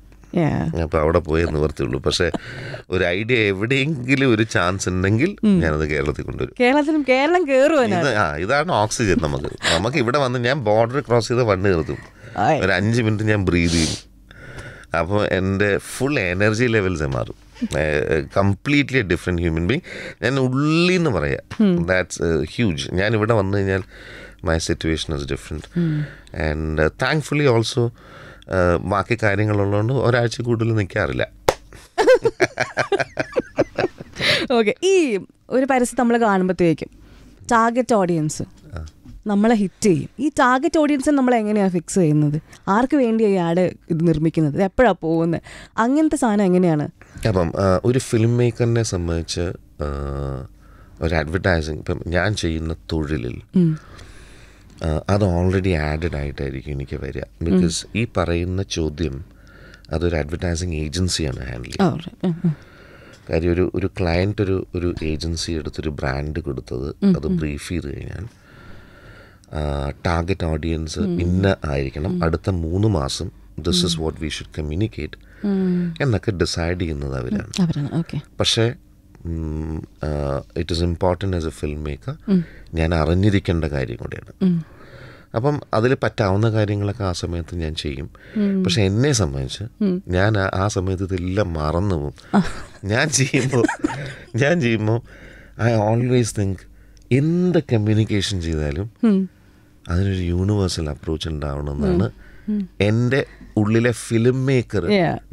അപ്പോൾ അവിടെ പോയി നിവർത്തിയുള്ളൂ പക്ഷെ ഒരു ഐഡിയ എവിടെയെങ്കിലും ഒരു ചാൻസ് ഉണ്ടെങ്കിൽ ഞാനത് കേരളത്തിൽ കൊണ്ടുവരും കേരളം കയറുമോ ഇതാണ് ഓക്സിജൻ നമുക്ക് നമുക്ക് ഇവിടെ വന്ന് ഞാൻ ബോർഡർ ക്രോസ് ചെയ്ത് വണ്ണ് നിർത്തും ഒരു അഞ്ച് മിനിറ്റ് ഞാൻ ബ്രീത് ചെയ്യും അപ്പോൾ എൻ്റെ ഫുൾ എനർജി ലെവൽസ് മാറും കംപ്ലീറ്റ്ലി ഡിഫറെൻറ്റ് ഹ്യൂമൻ ബീങ് ഞാൻ ഉള്ളി എന്ന് പറയാം ദാറ്റ്സ് ഹ്യൂജ് ഞാൻ ഇവിടെ വന്നു കഴിഞ്ഞാൽ my situation is different and thankfully also ബാക്കി കാര്യങ്ങളുള്ളതുകൊണ്ട് ഒരാഴ്ച കൂടുതൽ നിൽക്കാറില്ല ഓക്കെ ഈ ഒരു പരസ്യം നമ്മൾ കാണുമ്പോഴത്തേക്കും ടാർഗറ്റ് ഓഡിയൻസ് നമ്മളെ ഹിറ്റ് ചെയ്യും ഈ ടാർഗറ്റ് ഓഡിയൻസ് നമ്മൾ എങ്ങനെയാണ് ഫിക്സ് ചെയ്യുന്നത് ആർക്ക് വേണ്ടിയാണ് ആട് ഇത് നിർമ്മിക്കുന്നത് എപ്പോഴാണ് പോകുന്നത് അങ്ങനത്തെ സാധനം എങ്ങനെയാണ് അപ്പം ഒരു ഫിലിം മേക്കറിനെ സംബന്ധിച്ച് ഒരു അഡ്വർടൈസിങ് ഇപ്പം ഞാൻ ചെയ്യുന്ന തൊഴിലിൽ അത് ഓൾറെഡി ആഡഡ് ആയിട്ടായിരിക്കും എനിക്ക് വരിക ബിക്കോസ് ഈ പറയുന്ന ചോദ്യം അതൊരു അഡ്വർടൈസിങ് ഏജൻസിയാണ് ഹാൻഡിൽ കാര്യം ഒരു ഒരു ക്ലയൻ്റ് ഒരു ഒരു ഏജൻസി എടുത്തൊരു ബ്രാൻഡ് കൊടുത്തത് അത് ബ്രീഫ് ചെയ്ത് കഴിഞ്ഞാൽ ടാർഗറ്റ് ഓഡിയൻസ് ഇന്ന ആയിരിക്കണം അടുത്ത മൂന്ന് മാസം this is what we should communicate എന്നൊക്കെ ഡിസൈഡ് ചെയ്യുന്നത് അവരാണ് പക്ഷേ it is important as a film maker ഞാൻ അറിഞ്ഞിരിക്കേണ്ട കാര്യം കൂടിയാണ് അപ്പം അതിൽ പറ്റാവുന്ന കാര്യങ്ങളൊക്കെ ആ സമയത്ത് ഞാൻ ചെയ്യും പക്ഷെ എന്നെ സംബന്ധിച്ച് ഞാൻ ആ സമയത്ത് ഇതെല്ലാം മറന്നു പോകും ഞാൻ ചെയ്യുമ്പോൾ ഞാൻ ചെയ്യുമ്പോൾ ഐ ഓൾവേസ് തിങ്ക് എന്ത് കമ്മ്യൂണിക്കേഷൻ ചെയ്താലും അതിനൊരു യൂണിവേഴ്സൽ അപ്രോച്ച് ഉണ്ടാവണമെന്നാണ് എൻ്റെ ഉള്ളിലെ ഫിലിം മേക്കർ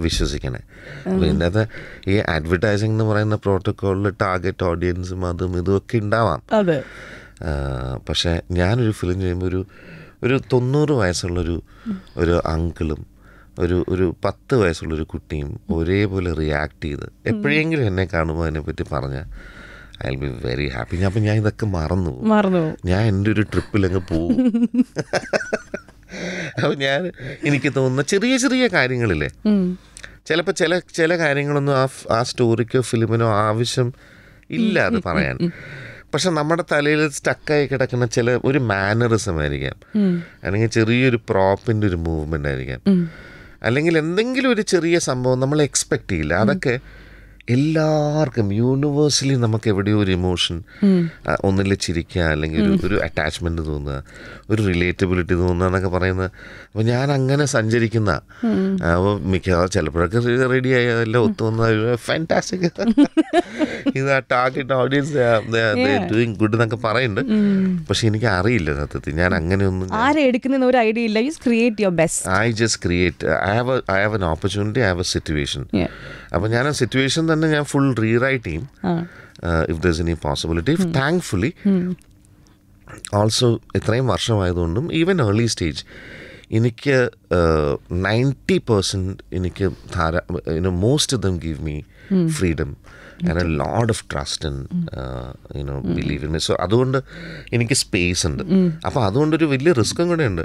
വിശ്വസിക്കണേ ഇന്നത്തെ ഈ അഡ്വർടൈസിംഗ് എന്ന് പറയുന്ന പ്രോട്ടോക്കോളിൽ ടാർഗറ്റ് ഓഡിയൻസും അതും ഇതുമൊക്കെ ഉണ്ടാവാം പക്ഷെ ഞാനൊരു ഫിലിം ചെയ്യുമ്പോൾ ഒരു ഒരു തൊണ്ണൂറ് വയസ്സുള്ളൊരു ഒരു അങ്കിളും ഒരു ഒരു പത്ത് വയസ്സുള്ളൊരു കുട്ടിയും ഒരേപോലെ റിയാക്ട് ചെയ്ത് എപ്പോഴെങ്കിലും എന്നെ കാണുമ്പോൾ അതിനെപ്പറ്റി പറഞ്ഞാൽ ഐ ബി വെരി ഹാപ്പി ഞാൻ ഞാൻ ഇതൊക്കെ മറന്നു മറന്നു ഞാൻ എൻ്റെ ഒരു ട്രിപ്പിലങ്ങ് പോകും അപ്പം ഞാൻ എനിക്ക് തോന്നുന്ന ചെറിയ ചെറിയ കാര്യങ്ങളില്ലേ ചിലപ്പോൾ ചില ചില കാര്യങ്ങളൊന്നും ആ ആ സ്റ്റോറിക്കോ ഫിലിമിനോ ആവശ്യം ഇല്ല അത് പറയാൻ പക്ഷെ നമ്മുടെ തലയിൽ സ്റ്റക്കായി കിടക്കുന്ന ചില ഒരു മാനറിസം ആയിരിക്കാം അല്ലെങ്കിൽ ചെറിയൊരു പ്രോപ്പിൻ്റെ ഒരു മൂവ്മെൻ്റ് ആയിരിക്കാം അല്ലെങ്കിൽ എന്തെങ്കിലും ഒരു ചെറിയ സംഭവം നമ്മൾ എക്സ്പെക്റ്റ് ചെയ്യില്ല അതൊക്കെ എല്ലാവർക്കും യൂണിവേഴ്സലി നമുക്ക് എവിടെയോ ഒരു ഇമോഷൻ ഒന്നില്ല ചിരിക്കുക അല്ലെങ്കിൽ ഒരു ഒരു അറ്റാച്ച്മെന്റ് തോന്നുക ഒരു റിലേറ്റബിലിറ്റി തോന്നുക എന്നൊക്കെ പറയുന്ന അപ്പോൾ ഞാൻ അങ്ങനെ സഞ്ചരിക്കുന്ന അപ്പോൾ മിക്ക ചിലപ്പോഴൊക്കെ റെഡിയായി അതെല്ലാം ഒത്തു ഇത് ആ ടാർഗറ്റ് ഓഡിയൻസ് ഡൂയിങ് ഗുഡ് എന്നൊക്കെ പറയുന്നുണ്ട് പക്ഷെ എനിക്ക് അറിയില്ല സത്യത്തിൽ ഞാൻ അങ്ങനെയൊന്നും ആരെടുക്കുന്ന ഒരു ഐഡിയ ഇല്ല you your best I just create I have I have an opportunity I have a situation അപ്പോൾ ഞാൻ ആ സിറ്റുവേഷൻ തന്നെ ഞാൻ ഫുൾ റീറൈറ്റ് ചെയ്യും if there is any possibility thankfully also ഇത്രയും വർഷമായതുകൊണ്ടും ഈവൻ ഏർലി സ്റ്റേജ് എനിക്ക് നയൻറ്റി പെർസെൻറ്റ് എനിക്ക് ധാരാ most them give me freedom and a load of trust and you know believe in me so അതുകൊണ്ട് എനിക്ക് സ്പേസ് ഉണ്ട് അപ്പോൾ അതുകൊണ്ടൊരു വലിയ റിസ്ക്കും കൂടെ ഉണ്ട്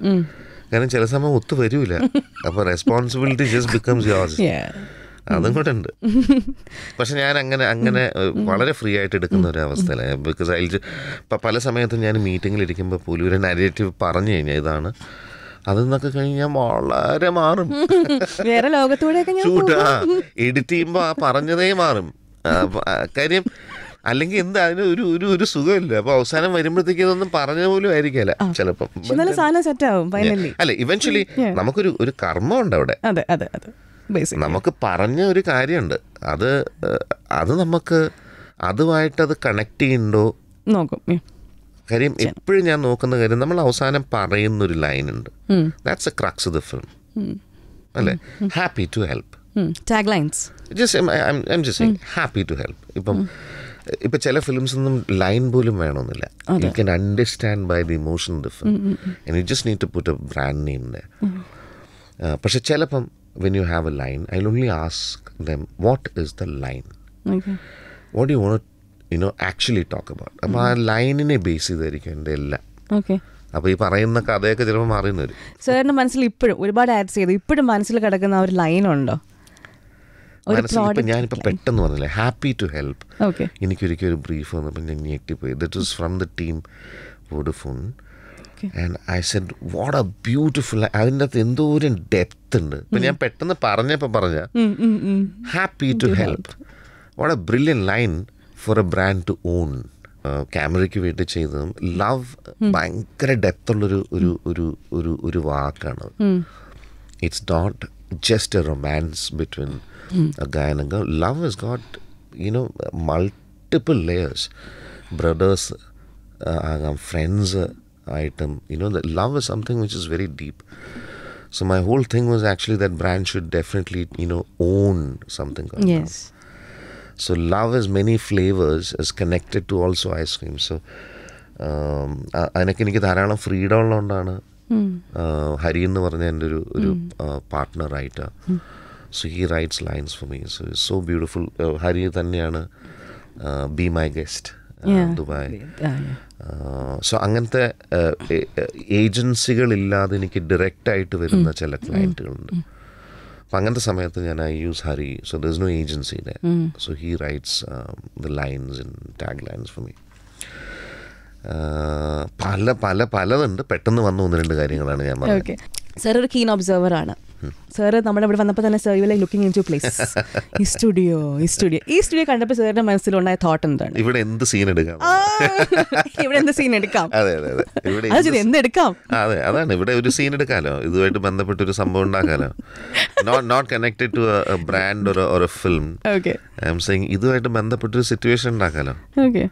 കാരണം ചില സമയം ഒത്തു വരില്ല അപ്പോൾ റെസ്പോൺസിബിലിറ്റി ജസ്റ്റ് ബിക്കംസ് യോർസ് അതും കൂടെ ഉണ്ട് പക്ഷെ ഞാൻ അങ്ങനെ അങ്ങനെ വളരെ ഫ്രീ ആയിട്ട് എടുക്കുന്ന ഒരു അവസ്ഥയില ബിക്കോസ് അതിൽ ഇപ്പം പല സമയത്തും ഞാൻ മീറ്റിങ്ങിൽ ഇരിക്കുമ്പോൾ പോലും ഒരു നരേറ്റീവ് പറഞ്ഞു കഴിഞ്ഞാൽ ഇതാണ് അതെന്നൊക്കെ കഴിഞ്ഞ് ഞാൻ വളരെ മാറും വേറെ ലോകത്തൂടെ എഡിറ്റ് ചെയ്യുമ്പോൾ ആ പറഞ്ഞതേ മാറും കാര്യം അല്ലെങ്കിൽ എന്താ അതിന് ഒരു ഒരു ഒരു സുഖമില്ല അപ്പൊ അവസാനം വരുമ്പോഴത്തേക്ക് ഇതൊന്നും പറഞ്ഞ പോലും ആയിരിക്കില്ല ചിലപ്പം അല്ല ഇവൻച്വലി നമുക്കൊരു ഒരു കർമ്മം ഉണ്ട് അവിടെ അതെ അതെ അതെ നമുക്ക് പറഞ്ഞ ഒരു കാര്യമുണ്ട് അത് അത് നമുക്ക് അതുമായിട്ട് അത് കണക്ട് ചെയ്യുന്നുണ്ടോ നോക്കും കാര്യം എപ്പോഴും ഞാൻ നോക്കുന്ന കാര്യം നമ്മൾ അവസാനം പറയുന്ന ഒരു ലൈൻ ഉണ്ട് that's a crux of the film അല്ലേ happy to help tag lines just happy to help ഇപ്പം ഇപ്പൊ ചില ഫിലിംസ് ഒന്നും ലൈൻ പോലും വേണമെന്നില്ല you can understand by the emotion different you just need to put a brand name പക്ഷെ ചിലപ്പം when you have a line, I'll only ask them, what is the line? Okay. What do you want to, you know, actually talk about? അപ്പോൾ ആ ലൈനിനെ mm-hmm. Base ചെയ്തായിരിക്കും എൻ്റെ എല്ലാം okay അപ്പോൾ ഈ പറയുന്ന കഥയൊക്കെ ചിലപ്പോൾ മാറിയെന്ന് വരും സാറിൻ്റെ മനസ്സിൽ ഇപ്പോഴും ഒരുപാട് ആഡ്സ് ചെയ്തു ഇപ്പോഴും മനസ്സിൽ കിടക്കുന്ന ആ ഒരു ലൈനുണ്ടോ മനസ്സിലിപ്പോൾ ഞാനിപ്പോൾ പെട്ടെന്ന് പറഞ്ഞില്ലേ ഹാപ്പി ടു ഹെൽപ്പ് എനിക്കൊരിക്കലും ഒരു ബ്രീഫ് വന്നപ്പോൾ ഞാൻ ഞെട്ടിപ്പോയി that is from the team Vodafone and I said what a beautiful അതിൻ്റെ അകത്ത് എന്തോരം ഡെപ്ത് ഉണ്ട് ഇപ്പം ഞാൻ പെട്ടെന്ന് പറഞ്ഞപ്പോൾ പറഞ്ഞ happy to help what a brilliant line for a brand to own ക്യാമറയ്ക്ക് വേണ്ടി ചെയ്തതും ലവ് ഭയങ്കര ഉള്ളൊരു ഒരു ഒരു ഒരു ഒരു വാക്കാണ് it's not just a romance between ഗാനങ്ങൾ love is got you know multiple layers brothers ആകാം friends item. You know, that love is something which is very deep. So my whole thing was actually that brand should definitely, you know, own something. yes. Love. So love is many flavors, is connected to also ice cream. So അതിനൊക്കെ എനിക്ക് ധാരാളം freedom ഉള്ളതുകൊണ്ടാണ് ഹരി എന്ന് പറഞ്ഞ എൻ്റെ ഒരു ഒരു partner writer so he writes lines for me so so beautiful Hari തന്നെയാണ് be my guest Dubai so അങ്ങനത്തെ ഏജൻസികളില്ലാതെ എനിക്ക് ആയിട്ട് വരുന്ന ചില ക്ലയൻറ്റുകളുണ്ട് അപ്പം അങ്ങനത്തെ സമയത്ത് ഞാൻ I use Hari so though agency so he writes the lines in tag lines for me പല പല പലതുണ്ട് പെട്ടെന്ന് വന്ന ഒന്ന് രണ്ട് കാര്യങ്ങളാണ് ഞാൻ പറഞ്ഞത് സാർ ഒരു കീൻ ഒബ്സർവർ ആണ് സാറ് നമ്മുടെ ഇവിടെ വന്നപ്പോൾ തന്നെ sir like looking into place ഈ സ്റ്റുഡിയോ ഈ സ്റ്റുഡിയോ ഈ സ്റ്റുഡിയോ കണ്ടപ്പോൾ സാറിന്റെ മനസ്സിലുണ്ടായ തോട്ട് എന്താണ് ഇവിടെ എന്ത് സീൻ എടുക്കാം ഇവിടെ എന്ത് സീൻ എടുക്കാം അതെ അതെ അതെ ഇവിടെ എന്ത് എടുക്കാം അതെ അതാണ് ഇവിടെ ഒരു സീൻ എടുക്കാലോ ഇതുമായിട്ട് ബന്ധപ്പെട്ട ഒരു സംഭവം ഉണ്ടാക്കാലോ not not connected to brand ഒരു film okay I'm saying ഇതുമായിട്ട് ബന്ധപ്പെട്ട ഒരു സിറ്റുവേഷൻ ഉണ്ടാക്കാലോ ഓക്കെ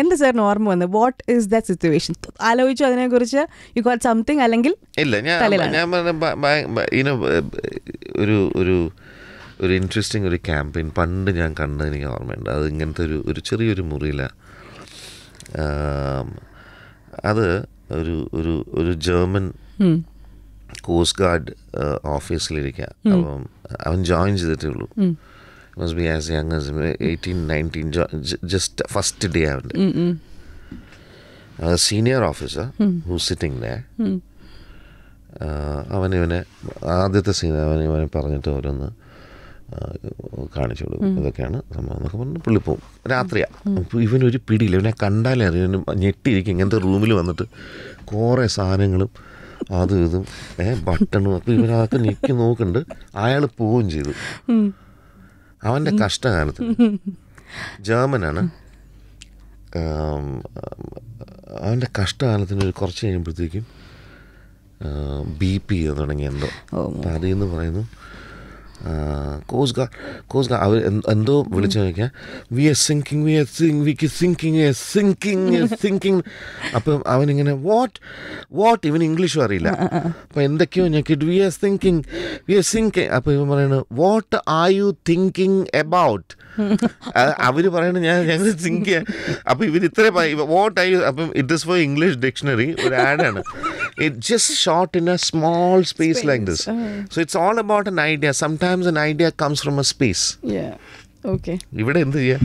എന്റെ സാറിന് ഓർമ്മ വന്നത് വാട്ട് ഇസ് ദ സിറ്റുവേഷൻ ആലോചിച്ചു അതിനെ കുറിച്ച് യു ഗോട്ട് സംതിങ് അല്ലെങ്കിൽ ഇല്ല ഞാൻ ഞാൻ ഒരു ഒരു ഒരു ഇൻട്രസ്റ്റിംഗ് ഒരു ക്യാമ്പയിൻ പണ്ട് ഞാൻ കണ്ടത് എനിക്ക് ഓർമ്മയുണ്ട് അത് ഇങ്ങനത്തെ ഒരു ഒരു ചെറിയൊരു മുറിയില അത് ഒരു ഒരു ഒരു ജർമ്മൻ കോസ്റ്റ് ഗാർഡ് ഓഫീസിലിരിക്കുക അപ്പം അവൻ ജോയിൻ ചെയ്തിട്ടേ ഉള്ളൂ must be as young as 18, 19, just first day. Mm-mm. A senior officer mm. who's hmm. ആദ്യത്തെ സീനിയർ അവനിവനെ പറഞ്ഞിട്ട് ഓരോന്ന് കാണിച്ചു കൊടുക്കും hmm. ഇതൊക്കെയാണ് സംഭവം എന്നൊക്കെ പറഞ്ഞു പുള്ളി പോവും രാത്രിയാണ് hmm. അപ്പോൾ ഇവനൊരു പിടിയില്ല ഇവനെ കണ്ടാലേ അറിയാം ഇവന് ഞെട്ടിയിരിക്കും ഇങ്ങനത്തെ റൂമിൽ വന്നിട്ട് കുറേ സാധനങ്ങളും അതും ഇതും ഏഹ് ബട്ടണും അപ്പോൾ ഇവനതൊക്കെ ഞെക്കി നോക്കുന്നുണ്ട് അയാൾ പോവുകയും ചെയ്തു അവൻ്റെ കഷ്ടകാലത്ത് ജർമ്മനാണ് അവൻ്റെ കഷ്ടകാലത്തിന് ഒരു കുറച്ച് കഴിയുമ്പോഴത്തേക്കും ബി പി തുടങ്ങി എന്തോ അതിൽ നിന്ന് പറയുന്നു കോസ്റ്റ് ഗാർഡ് കോസ്റ്റ് ഗാർഡ് അവർ എന്തോ വിളിച്ചു നോക്കിയാൽ we are sinking we are sing we sinking a sinking a sinking അപ്പം അവനിങ്ങനെ വാട്ട് വാട്ട് ഇവൻ ഇംഗ്ലീഷും അറിയില്ല അപ്പം എന്തൊക്കെയോ ഞെക്കിയിട്ട് we are thinking we are sinking അപ്പം ഇവൻ പറയുന്നത് what are you thinking about അവര് പറയണ ഞാൻ ഞങ്ങൾ സിങ്ക് ചെയ്യാൻ അപ്പോൾ ഇവർ ഇത്ര വോട്ട് ഐ അപ്പം it is for English dictionary ഒരു ആഡാണ് it just short in a small space like this so it's all about an idea sometimes an idea comes from a space ഇവിടെ എന്ത് ചെയ്യാം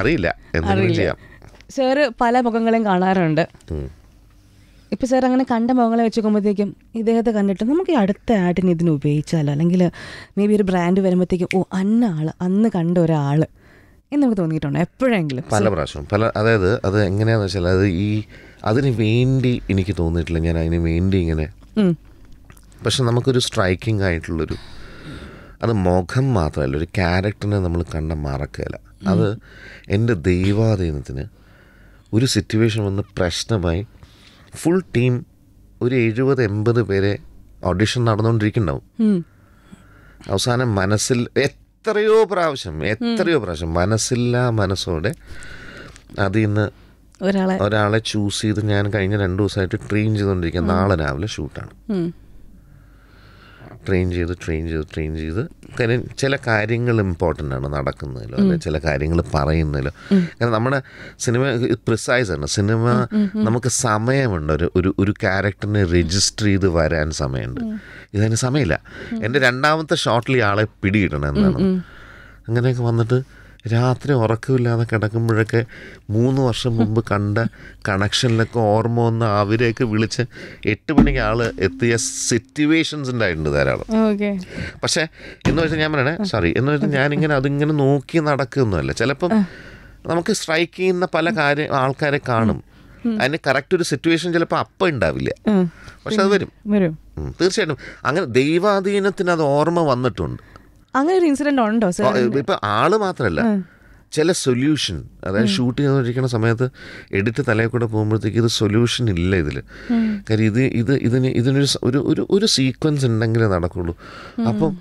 അറിയില്ല എന്തെങ്കിലും ചെയ്യാം സാറ് പല മുഖങ്ങളും കാണാറുണ്ട് ഇപ്പോൾ സാർ അങ്ങനെ കണ്ട മുഖങ്ങളെ വെച്ച് നോക്കുമ്പോഴത്തേക്കും ഇദ്ദേഹത്തെ കണ്ടിട്ട് നമുക്ക് ഈ അടുത്ത ആട്ടിന് ഇതിന് ഉപയോഗിച്ചാലോ അല്ലെങ്കിൽ മേ ബി ഒരു ബ്രാൻഡ് വരുമ്പോഴത്തേക്കും ഓ അന്ന ആൾ അന്ന് കണ്ട ഒരാൾ എന്ന് നമുക്ക് തോന്നിയിട്ടുണ്ടോ എപ്പോഴെങ്കിലും പല പ്രാവശ്യം പല അതായത് അത് എങ്ങനെയാണെന്ന് വെച്ചാൽ അത് ഈ അതിന് വേണ്ടി എനിക്ക് തോന്നിയിട്ടില്ല ഞാൻ അതിന് വേണ്ടി ഇങ്ങനെ പക്ഷെ നമുക്കൊരു സ്ട്രൈക്കിംഗ് ആയിട്ടുള്ളൊരു അത് മുഖം മാത്രമല്ല ഒരു ക്യാരക്ടറിനെ നമ്മൾ കണ്ട മറക്കുകയില്ല അത് എൻ്റെ ദൈവാധീനത്തിന് ഒരു സിറ്റുവേഷൻ വന്ന് പ്രശ്നമായി ഫുൾ ടീം ഒരു എഴുപത് എൺപത് പേരെ ഓഡിഷൻ നടന്നുകൊണ്ടിരിക്കുന്നുണ്ടാവും അവസാനം മനസ്സിൽ എത്രയോ പ്രാവശ്യം എത്രയോ പ്രാവശ്യം മനസ്സില്ലാ മനസ്സോടെ അതിൽ നിന്ന് ഒരാളെ ചൂസ് ചെയ്ത് ഞാൻ കഴിഞ്ഞ രണ്ട് ദിവസമായിട്ട് ട്രെയിൻ ചെയ്തുകൊണ്ടിരിക്കുക നാളെ രാവിലെ ഷൂട്ടാണ് ട്രെയിൻ ചെയ്ത് ട്രെയിൻ ചെയ്ത് ട്രെയിൻ ചെയ്ത് കാര്യം ചില കാര്യങ്ങൾ ഇമ്പോർട്ടൻ്റ് ആണ് നടക്കുന്നതിലോ അല്ലെ ചില കാര്യങ്ങൾ പറയുന്നതിലോ കാരണം നമ്മുടെ സിനിമ പ്രിസൈസ് ആണ് സിനിമ നമുക്ക് സമയമുണ്ട് ഒരു ഒരു ഒരു ക്യാരക്ടറിനെ രജിസ്റ്റർ ചെയ്ത് വരാൻ സമയമുണ്ട് ഇതിന് സമയമില്ല എൻ്റെ രണ്ടാമത്തെ ഷോട്ടിൽ ആളെ പിടിയിടണം എന്നാണ് അങ്ങനെയൊക്കെ വന്നിട്ട് രാത്രി ഉറക്കമില്ലാതെ കിടക്കുമ്പോഴൊക്കെ മൂന്ന് വർഷം മുമ്പ് കണ്ട കണക്ഷനിലൊക്കെ ഓർമ്മ വന്ന് അവരെയൊക്കെ വിളിച്ച് എട്ട് മണിക്ക് ആള് എത്തിയ സിറ്റുവേഷൻസ് ഉണ്ടായിട്ടുണ്ട് ധാരാളം പക്ഷേ എന്ന് വെച്ചാൽ ഞാൻ പറയണേ സോറി എന്ന് വെച്ചാൽ ഞാനിങ്ങനെ അതിങ്ങനെ നോക്കി നടക്കുന്നതല്ല ചിലപ്പം നമുക്ക് സ്ട്രൈക്ക് ചെയ്യുന്ന പല കാര്യം ആൾക്കാരെ കാണും അതിന് കറക്റ്റ് ഒരു സിറ്റുവേഷൻ ചിലപ്പോൾ അപ്പം ഉണ്ടാവില്ല പക്ഷെ അത് വരും തീർച്ചയായിട്ടും അങ്ങനെ ദൈവാധീനത്തിന് അത് ഓർമ്മ വന്നിട്ടുണ്ട് അങ്ങനെ ഒരു ഇൻസിഡന്റ് ഉണ്ടോ ഇപ്പൊ ആള് മാത്രല്ല ചില സൊല്യൂഷൻ അതായത് ഷൂട്ട് ചെയ്തോണ്ടിരിക്കുന്ന സമയത്ത് എഡിറ്റ് തലയിൽ കൂടെ പോകുമ്പോഴത്തേക്ക് ഇത് സൊല്യൂഷൻ ഇല്ല ഇതിൽ കാര്യം ഇത് ഇത് ഇതിന് ഇതിനൊരു ഒരു ഒരു ഒരു സീക്വൻസ് ഉണ്ടെങ്കിലേ നടക്കുള്ളൂ അപ്പം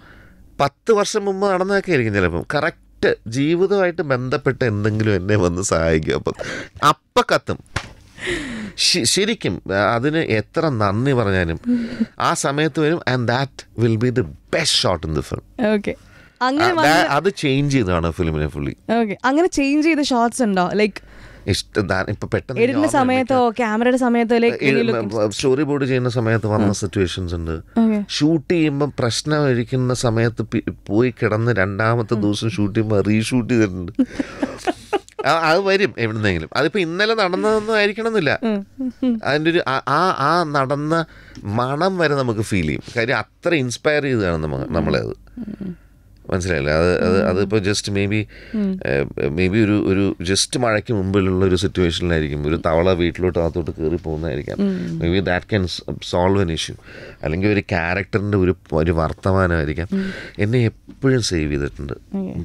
പത്ത് വർഷം മുമ്പ് നടന്നതൊക്കെ ആയിരിക്കും ചിലപ്പം കറക്റ്റ് ജീവിതമായിട്ട് ബന്ധപ്പെട്ട എന്തെങ്കിലും എന്നെ വന്ന് സഹായിക്കും അപ്പം അപ്പം കത്തും ശരിക്കും അതിന് എത്ര നന്ദി പറഞ്ഞാലും ആ സമയത്ത് വരും and that will be the best shot in the film okay അങ്ങനെ അത് ചേഞ്ച് ചെയ്തതാണ് ഫിലിമിനെ ഫുള്ളി ഓക്കെ അങ്ങനെ ചേഞ്ച് ചെയ്ത ഷോട്ട്സ് ഉണ്ടോ ലൈക്ക് പെട്ടെന്ന് സമയത്തോ ക്യാമറയുടെ സമയത്തോ സ്റ്റോറി ബോർഡ് ചെയ്യുന്ന സമയത്ത് വന്ന സിറ്റുവേഷൻസ് ഉണ്ട് ഷൂട്ട് ചെയ്യുമ്പോൾ പ്രശ്നം ഇരിക്കുന്ന സമയത്ത് പോയി കിടന്ന് രണ്ടാമത്തെ ദിവസം ഷൂട്ട് ചെയ്യുമ്പോൾ റീഷൂട്ട് ചെയ്തിട്ടുണ്ട് അത് വരും എവിടുന്നെങ്കിലും അതിപ്പോ ഇന്നലെ നടന്നതൊന്നും എന്നില്ല അതിൻ്റെ ഒരു ആ ആ നടന്ന മണം വരെ നമുക്ക് ഫീൽ ചെയ്യും കാര്യം അത്ര ഇൻസ്പയർ ചെയ്തതാണ് നമ്മളെ അത് മനസ്സിലായില്ലേ അത് അത് അതിപ്പോൾ just maybe maybe ഒരു ഒരു ജസ്റ്റ് മഴയ്ക്ക് മുമ്പിലുള്ള ഒരു സിറ്റുവേഷനിലായിരിക്കും ഒരു തവള വീട്ടിലോട്ട് അകത്തോട്ട് കയറി പോകുന്നതായിരിക്കാം maybe that can solve an issue അല്ലെങ്കിൽ ഒരു ക്യാരക്ടറിൻ്റെ ഒരു ഒരു വർത്തമാനമായിരിക്കാം എന്നെ എപ്പോഴും സേവ് ചെയ്തിട്ടുണ്ട്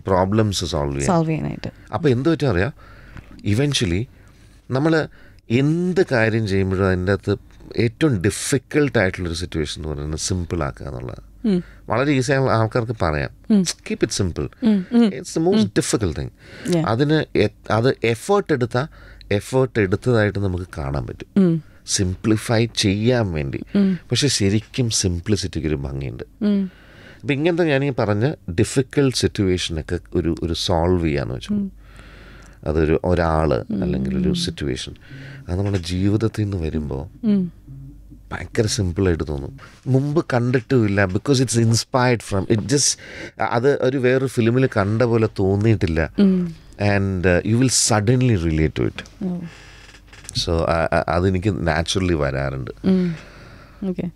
പ്രോബ്ലംസ് സോൾവ് സോൾവ് ചെയ്യാനായിട്ട് അപ്പോൾ എന്ത് പറ്റും അറിയാം ഇവൻച്വലി നമ്മൾ എന്ത് കാര്യം ചെയ്യുമ്പോഴും അതിൻ്റെ അകത്ത് ഏറ്റവും ഡിഫിക്കൽട്ടായിട്ടുള്ളൊരു സിറ്റുവേഷൻ എന്ന് പറയുന്നത് സിമ്പിൾ ആക്കുക എന്നുള്ളത് വളരെ ഈസി ആൾക്കാർക്ക് പറയാം keep it simple it's the most difficult thing അതിന് അത് എഫേർട്ട് എടുത്താൽ എഫേർട്ട് എടുത്തതായിട്ട് നമുക്ക് കാണാൻ പറ്റും സിംപ്ലിഫൈ ചെയ്യാൻ വേണ്ടി പക്ഷെ ശരിക്കും സിംപ്ലിസിറ്റിക്ക് ഒരു ഭംഗിയുണ്ട് അപ്പം ഇങ്ങനത്തെ ഞാൻ ഈ പറഞ്ഞ ഡിഫിക്കൽട്ട് സിറ്റുവേഷനൊക്കെ ഒരു ഒരു സോൾവ് ചെയ്യാന്ന് വെച്ചു അതൊരു ഒരാൾ അല്ലെങ്കിൽ ഒരു സിറ്റുവേഷൻ അത് നമ്മുടെ ജീവിതത്തിൽ നിന്ന് വരുമ്പോൾ ഭയങ്കര സിമ്പിളായിട്ട് തോന്നും മുമ്പ് ഇല്ല because it's inspired from it just അത് ഒരു വേറൊരു ഫിലിമിൽ കണ്ട പോലെ തോന്നിയിട്ടില്ല and you will suddenly relate to it so അതെനിക്ക് നാച്ചുറലി വരാറുണ്ട് ഓക്കെ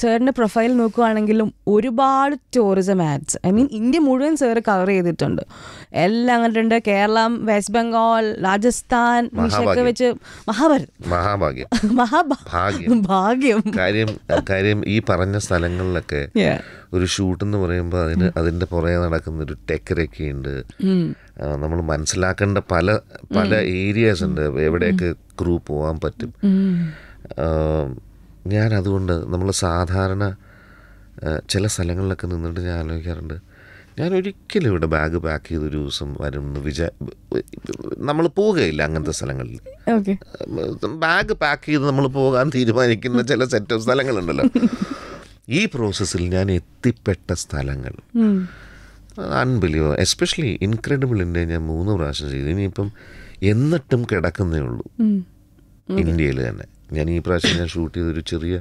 സാറിൻ്റെ പ്രൊഫൈൽ നോക്കുകയാണെങ്കിലും ഒരുപാട് tourism ads I mean India മുഴുവൻ സാർ കവർ ചെയ്തിട്ടുണ്ട് എല്ലാം അങ്ങനെയുണ്ട് കേരളം വെസ്റ്റ് ബംഗാൾ രാജസ്ഥാൻ ഒക്കെ വെച്ച് മഹാഭാരത് മഹാഭാഗ്യം മഹാഭാഗ്യം ഭാഗ്യം കാര്യം കാര്യം ഈ പറഞ്ഞ സ്ഥലങ്ങളിലൊക്കെ ഒരു ഷൂട്ട് എന്ന് പറയുമ്പോൾ അതിന് അതിൻ്റെ പുറകെ നടക്കുന്ന ഒരു ടെക്കരൊക്കെ ഉണ്ട് നമ്മൾ മനസ്സിലാക്കേണ്ട പല പല ഏരിയാസ് ഉണ്ട് എവിടെയൊക്കെ ക്രൂ പോകാൻ പറ്റും ഞാൻ അതുകൊണ്ട് നമ്മൾ സാധാരണ ചില സ്ഥലങ്ങളിലൊക്കെ നിന്നിട്ട് ഞാൻ ആലോചിക്കാറുണ്ട് ഞാൻ ഒരിക്കലും ഇവിടെ ബാഗ് പാക്ക് ചെയ്ത് ഒരു ദിവസം വരും എന്ന് വിചാ നമ്മൾ പോവുകയില്ല അങ്ങനത്തെ സ്ഥലങ്ങളിൽ ബാഗ് പാക്ക് ചെയ്ത് നമ്മൾ പോകാൻ തീരുമാനിക്കുന്ന ചില സെറ്റ് ഓഫ് സ്ഥലങ്ങളുണ്ടല്ലോ ഈ പ്രോസസ്സിൽ ഞാൻ എത്തിപ്പെട്ട സ്ഥലങ്ങൾ അൺബിലീവ് എസ്പെഷ്യലി ഇൻക്രെഡിബിൾ ഇന്ത്യ ഞാൻ മൂന്ന് പ്രാവശ്യം ചെയ്തു ഇനിയിപ്പം എന്നിട്ടും കിടക്കുന്നേ ഉള്ളൂ ഇന്ത്യയിൽ തന്നെ ഞാൻ ഈ പ്രാവശ്യം ഞാൻ ഷൂട്ട് ചെയ്തൊരു ചെറിയ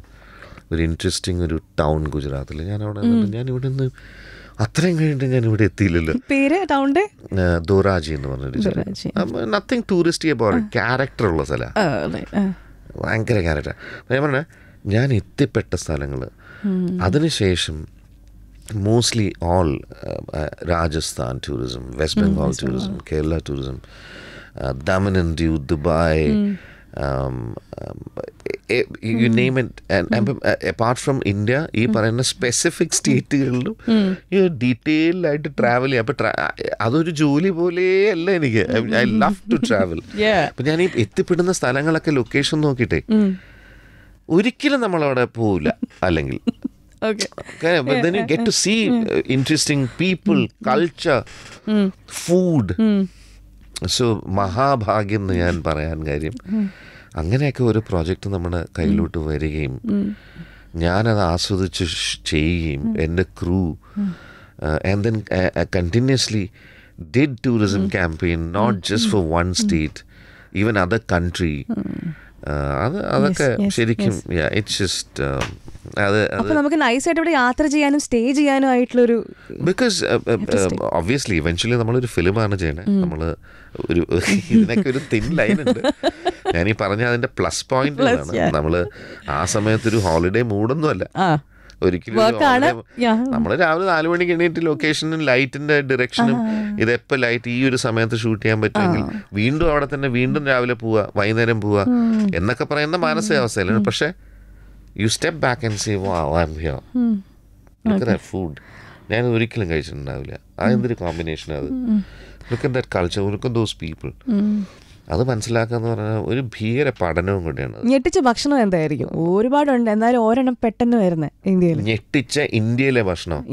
ഒരു ഇൻട്രസ്റ്റിംഗ് ഒരു ടൗൺ ഗുജറാത്തിൽ ഞാൻ അവിടെ ഞാൻ ഇവിടെ നിന്ന് അത്രയും കഴിഞ്ഞിട്ട് ഞാൻ ഇവിടെ എത്തിയില്ലല്ലോ പേര് ടൗണിന്റെ ദോറാജി എന്ന് പറഞ്ഞൊരു നത്തിങ് ടൂറിസ്റ്റ് അബൌട്ട് ക്യാരക്ടർ ഉള്ള സ്ഥലമാണ് ഭയങ്കര ക്യാരക്ടർ ഞാൻ പറഞ്ഞ ഞാൻ എത്തിപ്പെട്ട സ്ഥലങ്ങൾ അതിനുശേഷം mostly all Rajasthan tourism west Bengal tourism Kerala tourism Daman Dubai you name it അപ്പം അപ്പാർട്ട് ഫ്രം ഇന്ത്യ ഈ hmm. പറയുന്ന സ്പെസിഫിക് സ്റ്റേറ്റുകളിലും hmm. ഈ ഡീറ്റെയിൽഡായിട്ട് ട്രാവൽ ചെയ്യാം അപ്പം അതൊരു ജോലി പോലെ അല്ല എനിക്ക് ഐ ലവ് ടു ട്രാവൽ അപ്പം ഞാൻ ഈ എത്തിപ്പെടുന്ന സ്ഥലങ്ങളൊക്കെ ലൊക്കേഷൻ നോക്കിയിട്ടേ hmm. ഒരിക്കലും നമ്മളവിടെ പോവില്ല അല്ലെങ്കിൽ get to see interesting people culture food so മഹാഭാഗ്യം എന്ന് ഞാൻ പറയാൻ കാര്യം അങ്ങനെയൊക്കെ ഒരു പ്രോജക്റ്റ് നമ്മുടെ കയ്യിലോട്ട് വരികയും ഞാനത് ആസ്വദിച്ച് ചെയ്യുകയും എൻ്റെ crew and then continuously did tourism campaign not just for one state even other country അത് അതൊക്കെ ശരിക്കും ഇറ്റ്സ് ജസ്റ്റ് അപ്പൊ നമുക്ക് നൈസായിട്ട് ഇവിടെ യാത്ര ചെയ്യാനും സ്റ്റേ ചെയ്യാനും ആയിട്ടുള്ള uh, uh, um, ഒരു ബിക്കോസ് ഒബ്വിയസ്ലി ഇവൻച്വലി നമ്മളൊരു ഫിലിമാണ് ചെയ്യണത് നമ്മൾ ഒരു ഇതിനൊക്കെ ഒരു തിൻ ലൈൻ ഉണ്ട് ഞാൻ ഈ പറഞ്ഞ അതിന്റെ പ്ലസ് പോയിന്റ് നമ്മൾ ആ സമയത്ത് ഒരു ഹോളിഡേ മൂഡൊന്നുമല്ല ഒരിക്കലും നമ്മൾ രാവിലെ നാല് മണിക്ക് എണീറ്റ് ലൊക്കേഷനും ലൈറ്റിന്റെ ഡയറക്ഷനും ഇതെപ്പോ ലൈറ്റ് ഈ ഒരു സമയത്ത് ഷൂട്ട് ചെയ്യാൻ പറ്റുമെങ്കിൽ വീണ്ടും അവിടെ തന്നെ വീണ്ടും രാവിലെ പോവുക വൈകുന്നേരം പോവുക എന്നൊക്കെ പറയുന്ന മാനസികാവസ്ഥയിലാണ് പക്ഷേ you step back and say wow I here look at that food ഞാൻ ഒരിക്കലും കഴിച്ചിട്ടുണ്ടാവില്ല അതെന്തൊരു കോമ്പിനേഷൻ hmm. അത് look at that culture look those people അത് മനസ്സിലാക്കുക എന്ന് പറഞ്ഞാൽ ഒരു ഭീകര പഠനവും കൂടിയാണ് ഞെട്ടിച്ച ഭക്ഷണം എന്തായിരിക്കും ഒരുപാടുണ്ട് എന്നാലും ഒരെണ്ണം പെട്ടെന്ന് വരുന്നത് ഇന്ത്യയിൽ ഞെട്ടിച്ച ഇന്ത്യയിലെ ഭക്ഷണം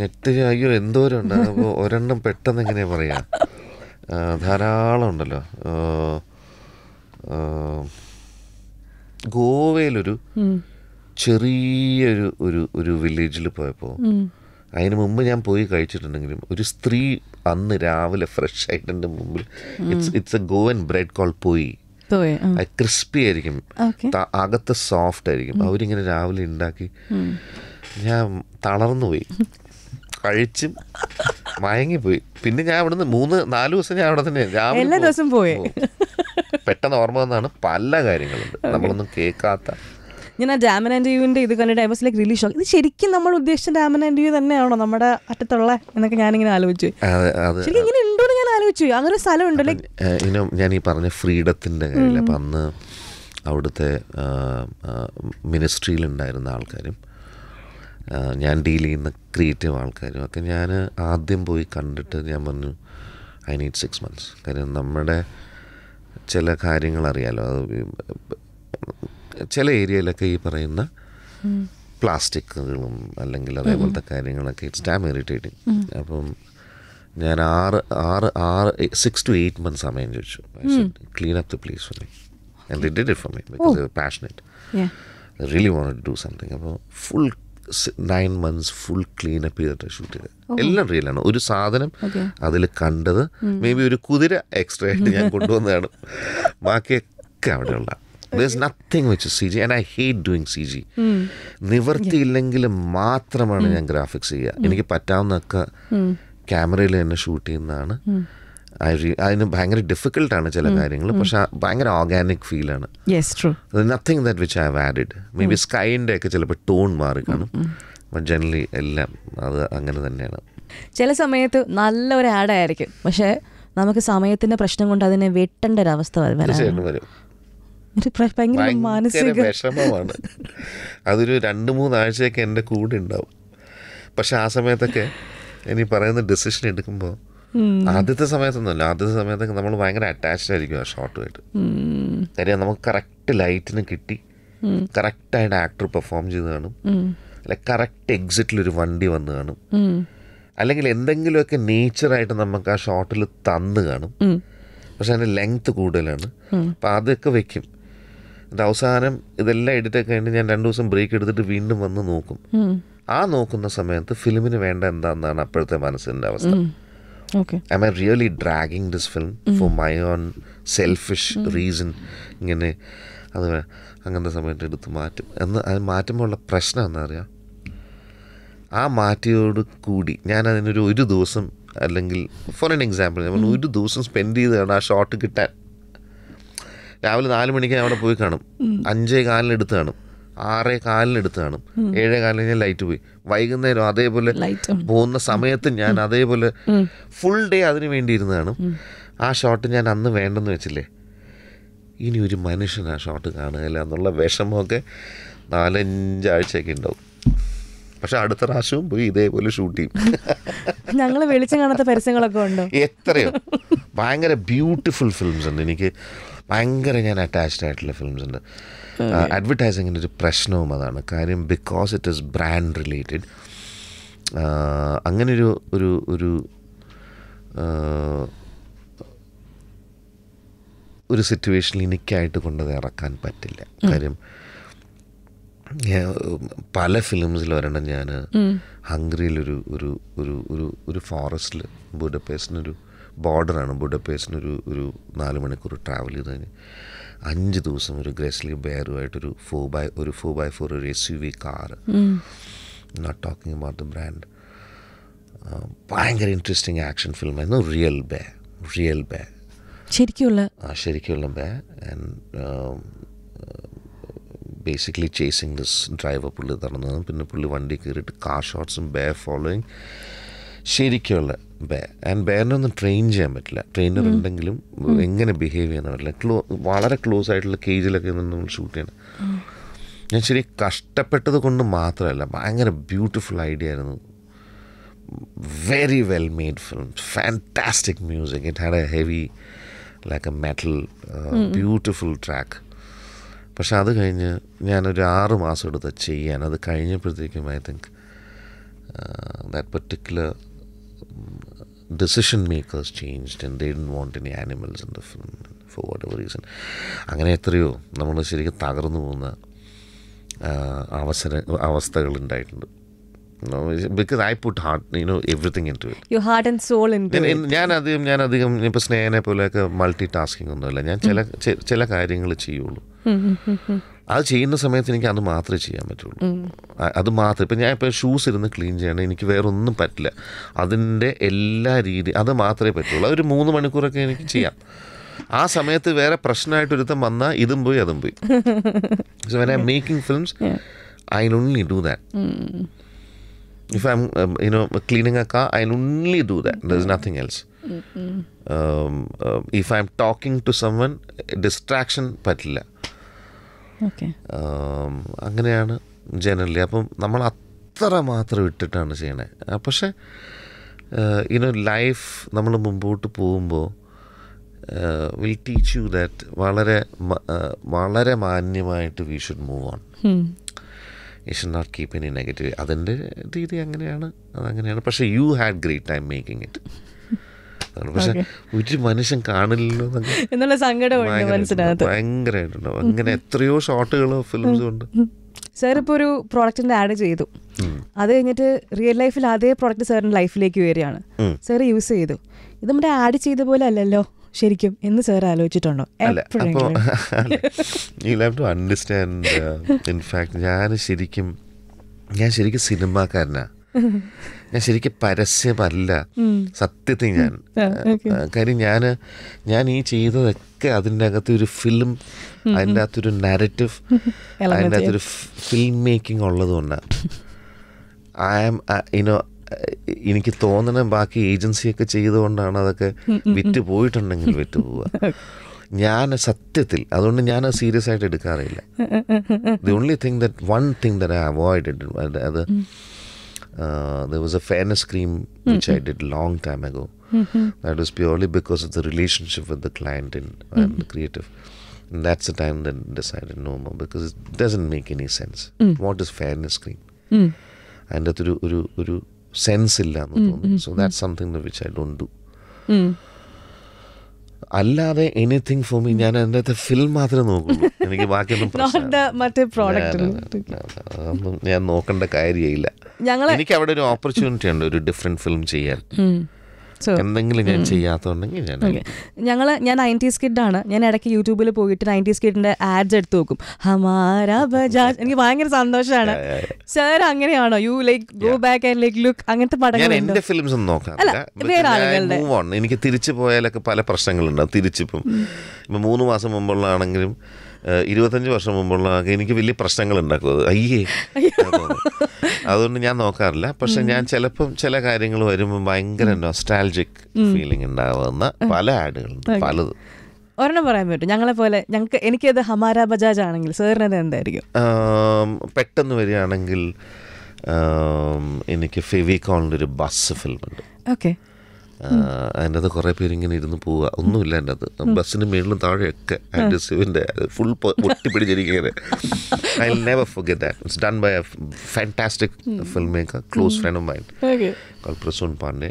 ഞെട്ടിച്ച അയ്യോ എന്തോരം ഉണ്ട് അപ്പോൾ ഒരെണ്ണം പെട്ടെന്ന് എങ്ങനെയാ പറയാ ധാരാളം ഉണ്ടല്ലോ ഗോവയിലൊരു ചെറിയൊരു ഒരു ഒരു വില്ലേജിൽ പോയപ്പോൾ അതിന് മുമ്പ് ഞാൻ പോയി കഴിച്ചിട്ടുണ്ടെങ്കിലും ഒരു സ്ത്രീ അന്ന് രാവിലെ ഫ്രഷ് ആയിട്ട് എൻ്റെ മുമ്പിൽ it's it's a Goan bread called poi crispy ആയിരിക്കും അകത്ത് സോഫ്റ്റ് ആയിരിക്കും അവരിങ്ങനെ രാവിലെ ഉണ്ടാക്കി ഞാൻ തളർന്നു പോയി കഴിച്ചും മയങ്ങി പോയി പിന്നെ ഞാൻ അവിടുന്ന് മൂന്ന് നാല് ദിവസം ഞാൻ അവിടെ തന്നെ എല്ലാ ദിവസം പോയി പെട്ടെന്ന് ഓർമ്മ വന്നാണ് പല കാര്യങ്ങളുണ്ട് നമ്മളൊന്നും കേൾക്കാത്ത ഞാൻ ആ ഡാമൻ ആൻഡ് യുവിൻ്റെ ഇത് കണ്ടിട്ട് I was like really shock ഇത് ശരിക്കും നമ്മൾ ഉദ്ദേശിച്ച ഡാമൻ ആൻഡ് യു തന്നെയാണോ നമ്മുടെ അറ്റത്തുള്ള എന്നൊക്കെ ഞാനിങ്ങനെ ആലോചിച്ചു ശരിക്കും ഇങ്ങനെ ഉണ്ടോ ഞാൻ ആലോചിച്ചു അങ്ങനെ ഒരു സ്ഥലം ഞാൻ ഈ പറഞ്ഞ ഫ്രീഡത്തിൻ്റെ കാര്യം അപ്പം അന്ന് അവിടുത്തെ മിനിസ്ട്രിയിലുണ്ടായിരുന്ന ആൾക്കാരും ഞാൻ ഡീൽ ചെയ്യുന്ന ക്രിയേറ്റീവ് ആൾക്കാരും ഒക്കെ ഞാൻ ആദ്യം പോയി കണ്ടിട്ട് ഞാൻ പറഞ്ഞു ഐ നീഡ് സിക്സ് മന്ത്സ് കാര്യം നമ്മുടെ ചില കാര്യങ്ങൾ അറിയാലോ അത് ചില ഏരിയയിലൊക്കെ ഈ പറയുന്ന പ്ലാസ്റ്റിക്കുകളും അല്ലെങ്കിൽ അതേപോലത്തെ കാര്യങ്ങളൊക്കെ ഇറ്റ്സ് ഡാം ഇറിറ്റേറ്റിംഗ് അപ്പം ഞാൻ ആറ് ആറ് ആറ് സിക്സ് ടു എയ്റ്റ് മന്ത്സ് സമയം ചോദിച്ചു clean up the place for me and did it for me because passionate really want do something അപ്പോൾ full nine months full clean up ചെയ്തിട്ട് ഷൂട്ട് ചെയ്തത് എല്ലാം റിയലാണ് ഒരു സാധനം അതിൽ കണ്ടത് മേ ബി ഒരു കുതിര എക്സ്ട്രാ ആയിട്ട് ഞാൻ കൊണ്ടുവന്നതാണ് ബാക്കിയൊക്കെ അവിടെയുള്ള nothing nothing C G and I hate doing C G നിവർത്തിയില്ലെങ്കിൽ മാത്രമാണ് ഞാൻ ഗ്രാഫിക്സ് ചെയ്യുക എനിക്ക് പറ്റാവുന്നൊക്കെ ക്യാമറയിൽ തന്നെ ഷൂട്ട് ചെയ്യുന്നതാണ് അതിന് ഭയങ്കര ഡിഫിക്കൽട്ടാണ് ചില കാര്യങ്ങൾ പക്ഷെ ഭയങ്കര ഓർഗാനിക് ഫീലാണ് nothing that which I have added may be സ്കൈൻ്റെ ഒക്കെ ചിലപ്പോൾ ടോൺ മാറി കാണും ജനറലി എല്ലാം അത് അങ്ങനെ തന്നെയാണ് ചില സമയത്ത് നല്ലൊരു ആഡായിരിക്കും പക്ഷെ നമുക്ക് സമയത്തിന്റെ പ്രശ്നം കൊണ്ട് അതിനെ വെട്ടേണ്ട ഒരു അവസ്ഥ ഭയങ്കര മാനസിക വിഷമമാണ് അതൊരു രണ്ട് മൂന്നാഴ്ചയൊക്കെ എൻ്റെ കൂടെ ഉണ്ടാവും പക്ഷെ ആ സമയത്തൊക്കെ ഇനി പറയുന്ന ഡിസിഷൻ എടുക്കുമ്പോൾ ആദ്യത്തെ സമയത്തൊന്നുമല്ല ആദ്യത്തെ സമയത്തൊക്കെ നമ്മൾ ഭയങ്കര അറ്റാച്ച്ഡ് ആയിരിക്കും ആ ഷോട്ടുമായിട്ട് കാര്യം നമുക്ക് കറക്റ്റ് ലൈറ്റിന് കിട്ടി ആയിട്ട് ആക്ടർ പെർഫോം ചെയ്ത് കാണും അല്ലെ കറക്റ്റ് ഒരു വണ്ടി വന്ന് കാണും അല്ലെങ്കിൽ എന്തെങ്കിലുമൊക്കെ നേച്ചറായിട്ട് നമുക്ക് ആ ഷോട്ടിൽ തന്നു കാണും പക്ഷെ അതിൻ്റെ ലെങ്ത് കൂടുതലാണ് അപ്പം അതൊക്കെ വെക്കും എന്നിട്ട് അവസാനം ഇതെല്ലാം എഡിറ്റൊക്കെ കഴിഞ്ഞ് ഞാൻ രണ്ട് ദിവസം ബ്രേക്ക് എടുത്തിട്ട് വീണ്ടും വന്ന് നോക്കും ആ നോക്കുന്ന സമയത്ത് ഫിലിമിന് വേണ്ട എന്താണെന്നാണ് അപ്പോഴത്തെ മനസ്സിൻ്റെ അവസ്ഥ okay am i really dragging this film mm. for my own selfish mm. reason ഇങ്ങനെ അത് അങ്ങനത്തെ സമയത്ത് എടുത്ത് മാറ്റും എന്ന് അത് മാറ്റുമ്പോഴുള്ള പ്രശ്നം എന്നറിയാം ആ മാറ്റിയോട് കൂടി ഞാൻ അതിനൊരു ഒരു ദിവസം അല്ലെങ്കിൽ ഫോർ എൻ എക്സാമ്പിൾ ഞാൻ പറഞ്ഞു mm-hmm. ഒരു ദിവസം സ്പെൻഡ് ചെയ്താണ് ആ ഷോട്ട് കിട്ടാൻ രാവിലെ നാല് മണിക്ക് ഞാൻ അവിടെ പോയി കാണും അഞ്ചേ കാലിനെടുത്ത് കാണും ആറേ കാലിനെടുത്ത് കാണും ഏഴേ കാലിന് ഞാൻ ലൈറ്റ് പോയി വൈകുന്നേരം അതേപോലെ പോകുന്ന സമയത്ത് ഞാൻ അതേപോലെ ഫുൾ ഡേ അതിന് വേണ്ടി കാണും ആ ഷോട്ട് ഞാൻ അന്ന് വേണ്ടെന്ന് വെച്ചില്ലേ ഇനി ഒരു മനുഷ്യൻ ആ ഷോട്ട് കാണുകയില്ല എന്നുള്ള വിഷമമൊക്കെ നാലഞ്ചാഴ്ചയൊക്കെ ഉണ്ടാവും പക്ഷെ അടുത്ത പ്രാവശ്യവും പോയി ഇതേപോലെ ഷൂട്ട് ചെയ്യും ഞങ്ങൾ വെളിച്ചം കാണാത്ത പരസ്യങ്ങളൊക്കെ ഉണ്ടോ എത്രയോ ഭയങ്കര ബ്യൂട്ടിഫുൾ ഫിലിംസ് ഉണ്ട് എനിക്ക് ഭയങ്കര ഞാൻ അറ്റാച്ച്ഡ് ആയിട്ടുള്ള ഫിലിംസ് ഉണ്ട് അഡ്വർടൈസിങ്ങിൻ്റെ ഒരു പ്രശ്നവും അതാണ് കാര്യം because it is brand related അങ്ങനൊരു ഒരു ഒരു ഒരു സിറ്റുവേഷനിൽ എനിക്കായിട്ട് കൊണ്ടത് ഇറക്കാൻ പറ്റില്ല കാര്യം പല ഫിലിംസിൽ വരണം ഞാൻ ഹംഗറിയിലൊരു ഒരു ഒരു ഒരു ഒരു ഫോറസ്റ്റിൽ ബുഡപ്പേസിനൊരു ബോർഡറാണ് ബുഡപ്പേസിനൊരു ഒരു നാല് മണിക്കൂർ ട്രാവൽ ചെയ്ത് കഴിഞ്ഞ് അഞ്ച് ദിവസം ഒരു ഗ്രസ്ലി ബെയറുമായിട്ടൊരു ഫോർ ബൈ ഒരു ഫോർ ബൈ ഫോർ ഒരു S U V car not talking about the brand ഭയങ്കര ഇൻട്രസ്റ്റിംഗ് ആക്ഷൻ ഫിലിം ആയിരുന്നു റിയൽ ബേ റിയൽ ബേ ശരിക്കുള്ള ആ ശരിക്കുള്ള bear and basically chasing this driver പുള്ളി തുടങ്ങുന്നതും പിന്നെ പുള്ളി വണ്ടി കയറിയിട്ട് കാർ ഷോട്ട്സും ബേ ഫോളോയിങ് ശരിക്കുള്ള ബേ ആൻഡ് ബെയറിനെ ഒന്നും ട്രെയിൻ ചെയ്യാൻ പറ്റില്ല ട്രെയിനർ ഉണ്ടെങ്കിലും എങ്ങനെ ബിഹേവ് ചെയ്യാൻ പറ്റില്ല ക്ലോ വളരെ ക്ലോസ് ആയിട്ടുള്ള കേജിലൊക്കെ നമ്മൾ ഷൂട്ട് ചെയ്യണം ഞാൻ ശരി കഷ്ടപ്പെട്ടത് കൊണ്ട് മാത്രമല്ല ഭയങ്കര ബ്യൂട്ടിഫുൾ ഐഡിയ ആയിരുന്നു very well made film fantastic music it had a heavy like a metal beautiful track പക്ഷെ അത് കഴിഞ്ഞ് ഞാനൊരു ആറ് മാസം എടുത്ത് ചെയ്യാൻ അത് കഴിഞ്ഞപ്പോഴത്തേക്കും I think that particular decision makers changed and they done want any animals in the film for whatever reason അങ്ങനെ എത്രയോ നമ്മൾ ശരിക്കും തകർന്നു പോകുന്ന അവസര അവസ്ഥകൾ ഉണ്ടായിട്ടുണ്ട് because I put heart you know everything into it ഞാൻ അധികം ഞാൻ അധികം ഇപ്പോൾ സ്നേഹനെ പോലെയൊക്കെ മൾട്ടി ടാസ്കിംഗ് ഒന്നുമില്ല ഞാൻ ചില ചില കാര്യങ്ങൾ ചെയ്യുള്ളൂ അത് ചെയ്യുന്ന സമയത്ത് എനിക്ക് അത് മാത്രമേ ചെയ്യാൻ പറ്റുള്ളൂ അത് മാത്രം ഇപ്പം ഞാൻ ഇപ്പോൾ ഷൂസ് ഇരുന്ന് ക്ലീൻ ചെയ്യണം എനിക്ക് വേറെ ഒന്നും പറ്റില്ല അതിൻ്റെ എല്ലാ രീതി അത് മാത്രമേ പറ്റുള്ളൂ അതൊരു മൂന്ന് മണിക്കൂറൊക്കെ എനിക്ക് ചെയ്യാം ആ സമയത്ത് വേറെ പ്രശ്നമായിട്ട് ഒരുത്തം വന്നാൽ ഇതും പോയി അതും പോയി so when I making films I only do that if I you know cleaning a car I only do that thus nothing else if I am talking to someone distraction പറ്റില്ല അങ്ങനെയാണ് ജനറലി അപ്പം നമ്മൾ അത്ര മാത്രം ഇട്ടിട്ടാണ് ചെയ്യണേ പക്ഷെ ഇനി ലൈഫ് നമ്മൾ മുമ്പോട്ട് പോകുമ്പോൾ വിൽ ടീച്ച് യു ദാറ്റ് വളരെ വളരെ മാന്യമായിട്ട് we should move on you should not keep any negative അതിൻ്റെ രീതി അങ്ങനെയാണ് അതങ്ങനെയാണ് പക്ഷേ you had great time making it പ്രശ്നമാണ് പക്ഷെ ഒരു മനുഷ്യൻ കാണില്ലല്ലോ എന്നുള്ള സങ്കടമുണ്ട് ഭയങ്കരമായിട്ടുണ്ടാവും അങ്ങനെ എത്രയോ ഷോട്ടുകൾ ഫിലിംസും ഉണ്ട് സാർ ഇപ്പോൾ ഒരു പ്രോഡക്റ്റിന്റെ ആഡ് ചെയ്തു അത് കഴിഞ്ഞിട്ട് റിയൽ ലൈഫിൽ അതേ പ്രോഡക്റ്റ് സാറിന്റെ ലൈഫിലേക്ക് വരികയാണ് സാർ യൂസ് ചെയ്തു ഇത് നമ്മുടെ ആഡ് ചെയ്ത പോലെ അല്ലല്ലോ ശരിക്കും എന്ന് സാർ ആലോചിച്ചിട്ടുണ്ടോ യു ടു അണ്ടർസ്റ്റാൻഡ് ഇൻഫാക്ട് ഞാൻ ശരിക്കും ഞാൻ ശരിക്കും സിനിമാക്കാരനാണ് ഞാൻ ശരിക്കും പരസ്യമല്ല സത്യത്തിൽ ഞാൻ കാര്യം ഞാൻ ഞാൻ ഈ ചെയ്തതൊക്കെ അതിൻ്റെ അകത്ത് ഒരു ഫിലിം അതിൻ്റെ അകത്തൊരു നാരറ്റീവ് അതിൻ്റെ അകത്തൊരു ഫിലിം മേക്കിംഗ് ഉള്ളതുകൊണ്ടാണ് ഐ ആം ഇനോ എനിക്ക് തോന്നണ ബാക്കി ഏജൻസിയൊക്കെ ചെയ്തുകൊണ്ടാണ് അതൊക്കെ വിറ്റ് പോയിട്ടുണ്ടെങ്കിൽ വിറ്റ് പോവുക ഞാൻ സത്യത്തിൽ അതുകൊണ്ട് ഞാൻ സീരിയസ് ആയിട്ട് എടുക്കാറില്ല the only thing that one thing that I avoid അത് Uh, there was a fairness cream which mm-hmm. I did long time ago. Mm-hmm. That was purely because of the relationship with the client and, mm-hmm. the creative. And that's the time that I decided no more because it doesn't make any sense. Mm. What is fairness cream? Mm. And ഒരു sense. ഒരു sense ഇല്ല എന്ന് mm-hmm. തോന്നുന്നു so that's something which I don't do അല്ലാതെ anything for me ഞാൻ എൻ്റെ film മാത്രമേ നോക്കുള്ളൂ എനിക്ക് ബാക്കിയൊന്നും മറ്റേ പ്രോഡക്റ്റ് ഞാൻ നോക്കേണ്ട കാര്യമില്ല എനിക്ക് അവിടെ ഒരു ഓപ്പർച്യൂണിറ്റി ഉണ്ട് ഒരു ഡിഫറെന്റ് ഫിലിം ചെയ്യാൻ എന്തെങ്കിലും ഞാൻ ചെയ്യാത്തതുണ്ടെങ്കിൽ ഞാൻ ഞങ്ങൾ ഞാൻ നയൻറ്റീസ് സ്കിഡാണ് ഞാൻ ഇടയ്ക്ക് യൂട്യൂബിൽ പോയിട്ട് നയൻറ്റീസ് കിഡിന്റെ ആഡ്സ് എടുത്ത് നോക്കും ഹമാരാ ബജാജ് എനിക്ക് ഭയങ്കര സന്തോഷമാണ് സർ അങ്ങനെയാണോ you like go back and like look അങ്ങനത്തെ പടങ്ങൾ ഫിലിംസ് ഒന്നും നോക്കാം എനിക്ക് തിരിച്ചു പോയാലൊക്കെ പല പ്രശ്നങ്ങളുണ്ടാവും തിരിച്ചിപ്പം ഇപ്പം മൂന്ന് മാസം മുമ്പുള്ളതാണെങ്കിലും ഇരുപത്തഞ്ച് വർഷം മുമ്പുള്ള എനിക്ക് വലിയ പ്രശ്നങ്ങൾ ഉണ്ടാക്കുന്നത് അയ്യേ അതുകൊണ്ട് ഞാൻ നോക്കാറില്ല പക്ഷെ ഞാൻ ചിലപ്പം ചില കാര്യങ്ങൾ വരുമ്പോൾ ഭയങ്കര നൊസ്റ്റാൾജിക് ഫീലിംഗ് ഉണ്ടാവുന്ന പല ആഡുകളുണ്ട് പലത് ഒരെണ്ണം പറയാൻ പറ്റും ഞങ്ങളെ പോലെ ഞങ്ങൾക്ക് എനിക്കത് ഹമാര ബജാജ് ആണെങ്കിൽ അത് എന്തായിരിക്കും പെട്ടെന്ന് വരികയാണെങ്കിൽ എനിക്ക് ഫെവിക്കോണിൻ്റെ ഒരു ബസ് ഫിലിമുണ്ട് ഓക്കെ അതിൻ്റെ അത് കുറേ പേരിങ്ങനെ ഇരുന്ന് പോവുക ഒന്നുമില്ല എൻ്റെ അത് ബസ്സിന് മേളിലും താഴെയൊക്കെ സിവിൻ്റെ ഫുൾ പൊട്ടി പിടിച്ചിരിക്കുന്നത് I never forget that done by a fantastic film maker close friend of mind കൽപ്രസോൺ Pandey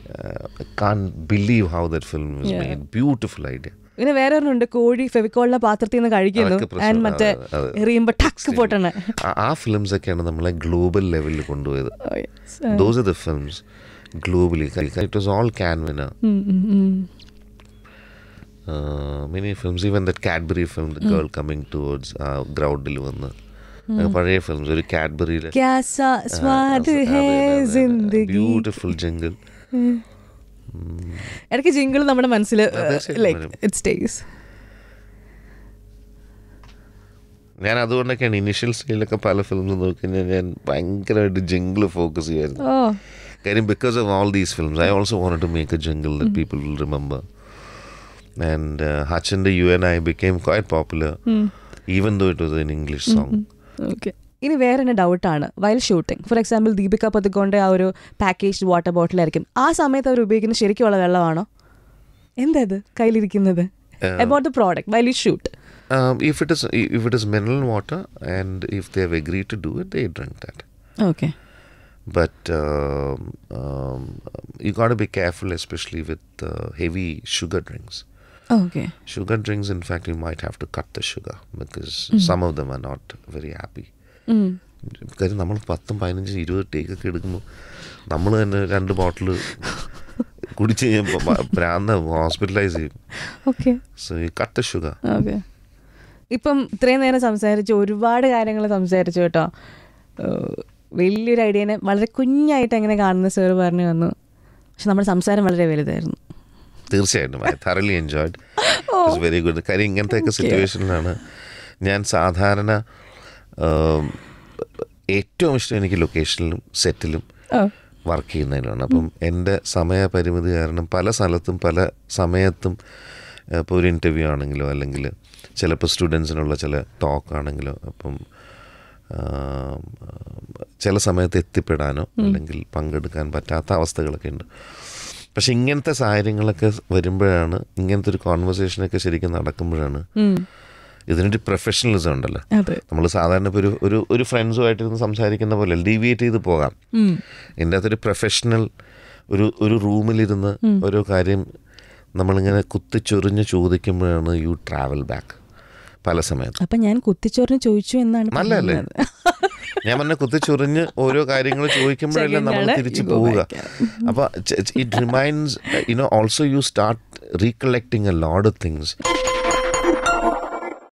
can believe how that film is made beautiful idea പിന്നെ വേറെ ഒരുണ്ട് കോഴി ഫെവിക്കോളിനെ പാത്രത്തിൽ നിന്ന് കഴിക്കുന്നു മറ്റേ ആ ഫിലിംസ് ഒക്കെയാണ് നമ്മളെ ഗ്ലോബൽ ലെവലിൽ കൊണ്ടുപോയത് those are the films globally. It was all Cannes winner. Mm-mm-mm. Mini films even that Cadbury film the girl coming towards ആ ഗ്രൗണ്ടിൽ വന്ന് hmm. പഴയ ഫിലിംസ് ഒരു കാഡ്ബറിയിലെ ബ്യൂട്ടിഫുൾ ജംഗിൾ ഇടയ്ക്ക് ജിങ്കിൾ നമ്മുടെ മനസ്സിൽ ലൈക്ക് ഇറ്റ് സ്റ്റേസ് ഞാൻ അതുകൊണ്ടൊക്കെയാണ് ഇനിഷ്യൽ സ്റ്റേജിലൊക്കെ പല ഫിലിംസ് നോക്കി ഞാൻ ഭയങ്കരമായിട്ട് ജിങ്കിൾ ഫോക്കസ് ചെയ്യുമായിരുന്നു oh. കാര്യം because of all these films I also want to make a jungle the people will remember and ഹച്ചൻ്റെ U N I and quite popular even though it was though English song okay ഇനി വേറെ തന്നെ ഡൗട്ടാണ് while shooting for example Deepika Padukone ആ ഒരു package water ബോട്ടിലായിരിക്കും ആ സമയത്ത് അവർ ഉപയോഗിക്കുന്ന ശരിക്കുള്ള വെള്ളമാണോ എന്താ ഇത് കയ്യിലിരിക്കുന്നത് about the product while you shoot if it is if it is mineral water and if they have agree to do it they drink that okay but um, um, you got to be careful, especially with uh, heavy sugar drinks. Oh, okay. Sugar drinks, in fact, you might have to cut the sugar because mm. some of them are not very happy. കാര്യം നമ്മൾ പത്തും പതിനഞ്ചും ഇരുപത് ടേക്കൊക്കെ എടുക്കുമ്പോൾ നമ്മൾ തന്നെ രണ്ട് bottle കുടിച്ച് കഴിയുമ്പോൾ ഭ്രാന്ത ഹോസ്പിറ്റലൈസ് ചെയ്യും okay so cut sugar okay ഇപ്പം ഇത്രയും നേരം സംസാരിച്ച് ഒരുപാട് കാര്യങ്ങൾ സംസാരിച്ചു കേട്ടോ വലിയൊരു ഐഡിയനെ വളരെ കുഞ്ഞായിട്ട് എങ്ങനെ കാണുന്ന സാർ പറഞ്ഞു വന്നു പക്ഷെ നമ്മുടെ സംസാരം വളരെ വലുതായിരുന്നു തീർച്ചയായിട്ടും എൻജോയ്ഡ് വെരി ഗുഡ് കാര്യം ഇങ്ങനത്തെയൊക്കെ സിറ്റുവേഷനിലാണ് ഞാൻ സാധാരണ ഏറ്റവും ഇഷ്ടം എനിക്ക് ലൊക്കേഷനിലും സെറ്റിലും വർക്ക് ചെയ്യുന്നതിനാണ് അപ്പം എൻ്റെ സമയപരിമിതി കാരണം പല സ്ഥലത്തും പല സമയത്തും ഇപ്പോൾ ഒരു ഇൻ്റർവ്യൂ ആണെങ്കിലോ അല്ലെങ്കിൽ ചിലപ്പോൾ സ്റ്റുഡൻസിനുള്ള ചില ടോക്ക് ആണെങ്കിലോ അപ്പം ചില സമയത്ത് എത്തിപ്പെടാനോ അല്ലെങ്കിൽ പങ്കെടുക്കാൻ പറ്റാത്ത അവസ്ഥകളൊക്കെ ഉണ്ട് പക്ഷെ ഇങ്ങനത്തെ സാഹചര്യങ്ങളൊക്കെ വരുമ്പോഴാണ് ഇങ്ങനത്തെ ഒരു കോൺവെർസേഷനൊക്കെ ശരിക്കും നടക്കുമ്പോഴാണ് ഇതിനൊരു പ്രൊഫഷണലിസം ഉണ്ടല്ലോ നമ്മൾ സാധാരണ ഇപ്പോൾ ഒരു ഒരു ഒരു ഫ്രണ്ട്സുമായിട്ട് സംസാരിക്കുന്ന പോലെ ഡീവിയേറ്റ് ചെയ്ത് പോകാം എൻ്റെ അകത്തൊരു പ്രൊഫഷണൽ ഒരു ഒരു റൂമിലിരുന്ന് ഓരോ കാര്യം നമ്മളിങ്ങനെ കുത്തിച്ചൊറിഞ്ഞ് ചോദിക്കുമ്പോഴാണ് യു ട്രാവൽ ബാക്ക് പല സമയത്ത് അപ്പൊ ഞാൻ കുത്തിച്ചോറിന് ചോദിച്ചു എന്നാണ് നല്ലല്ലേ ഞാൻ പറഞ്ഞ കുത്തിച്ചൊറിഞ്ഞ് ഓരോ കാര്യങ്ങൾ ചോദിക്കുമ്പോഴല്ലേ നമ്മൾ തിരിച്ചു പോവുക അപ്പൊ it reminds no also you start recollecting a load things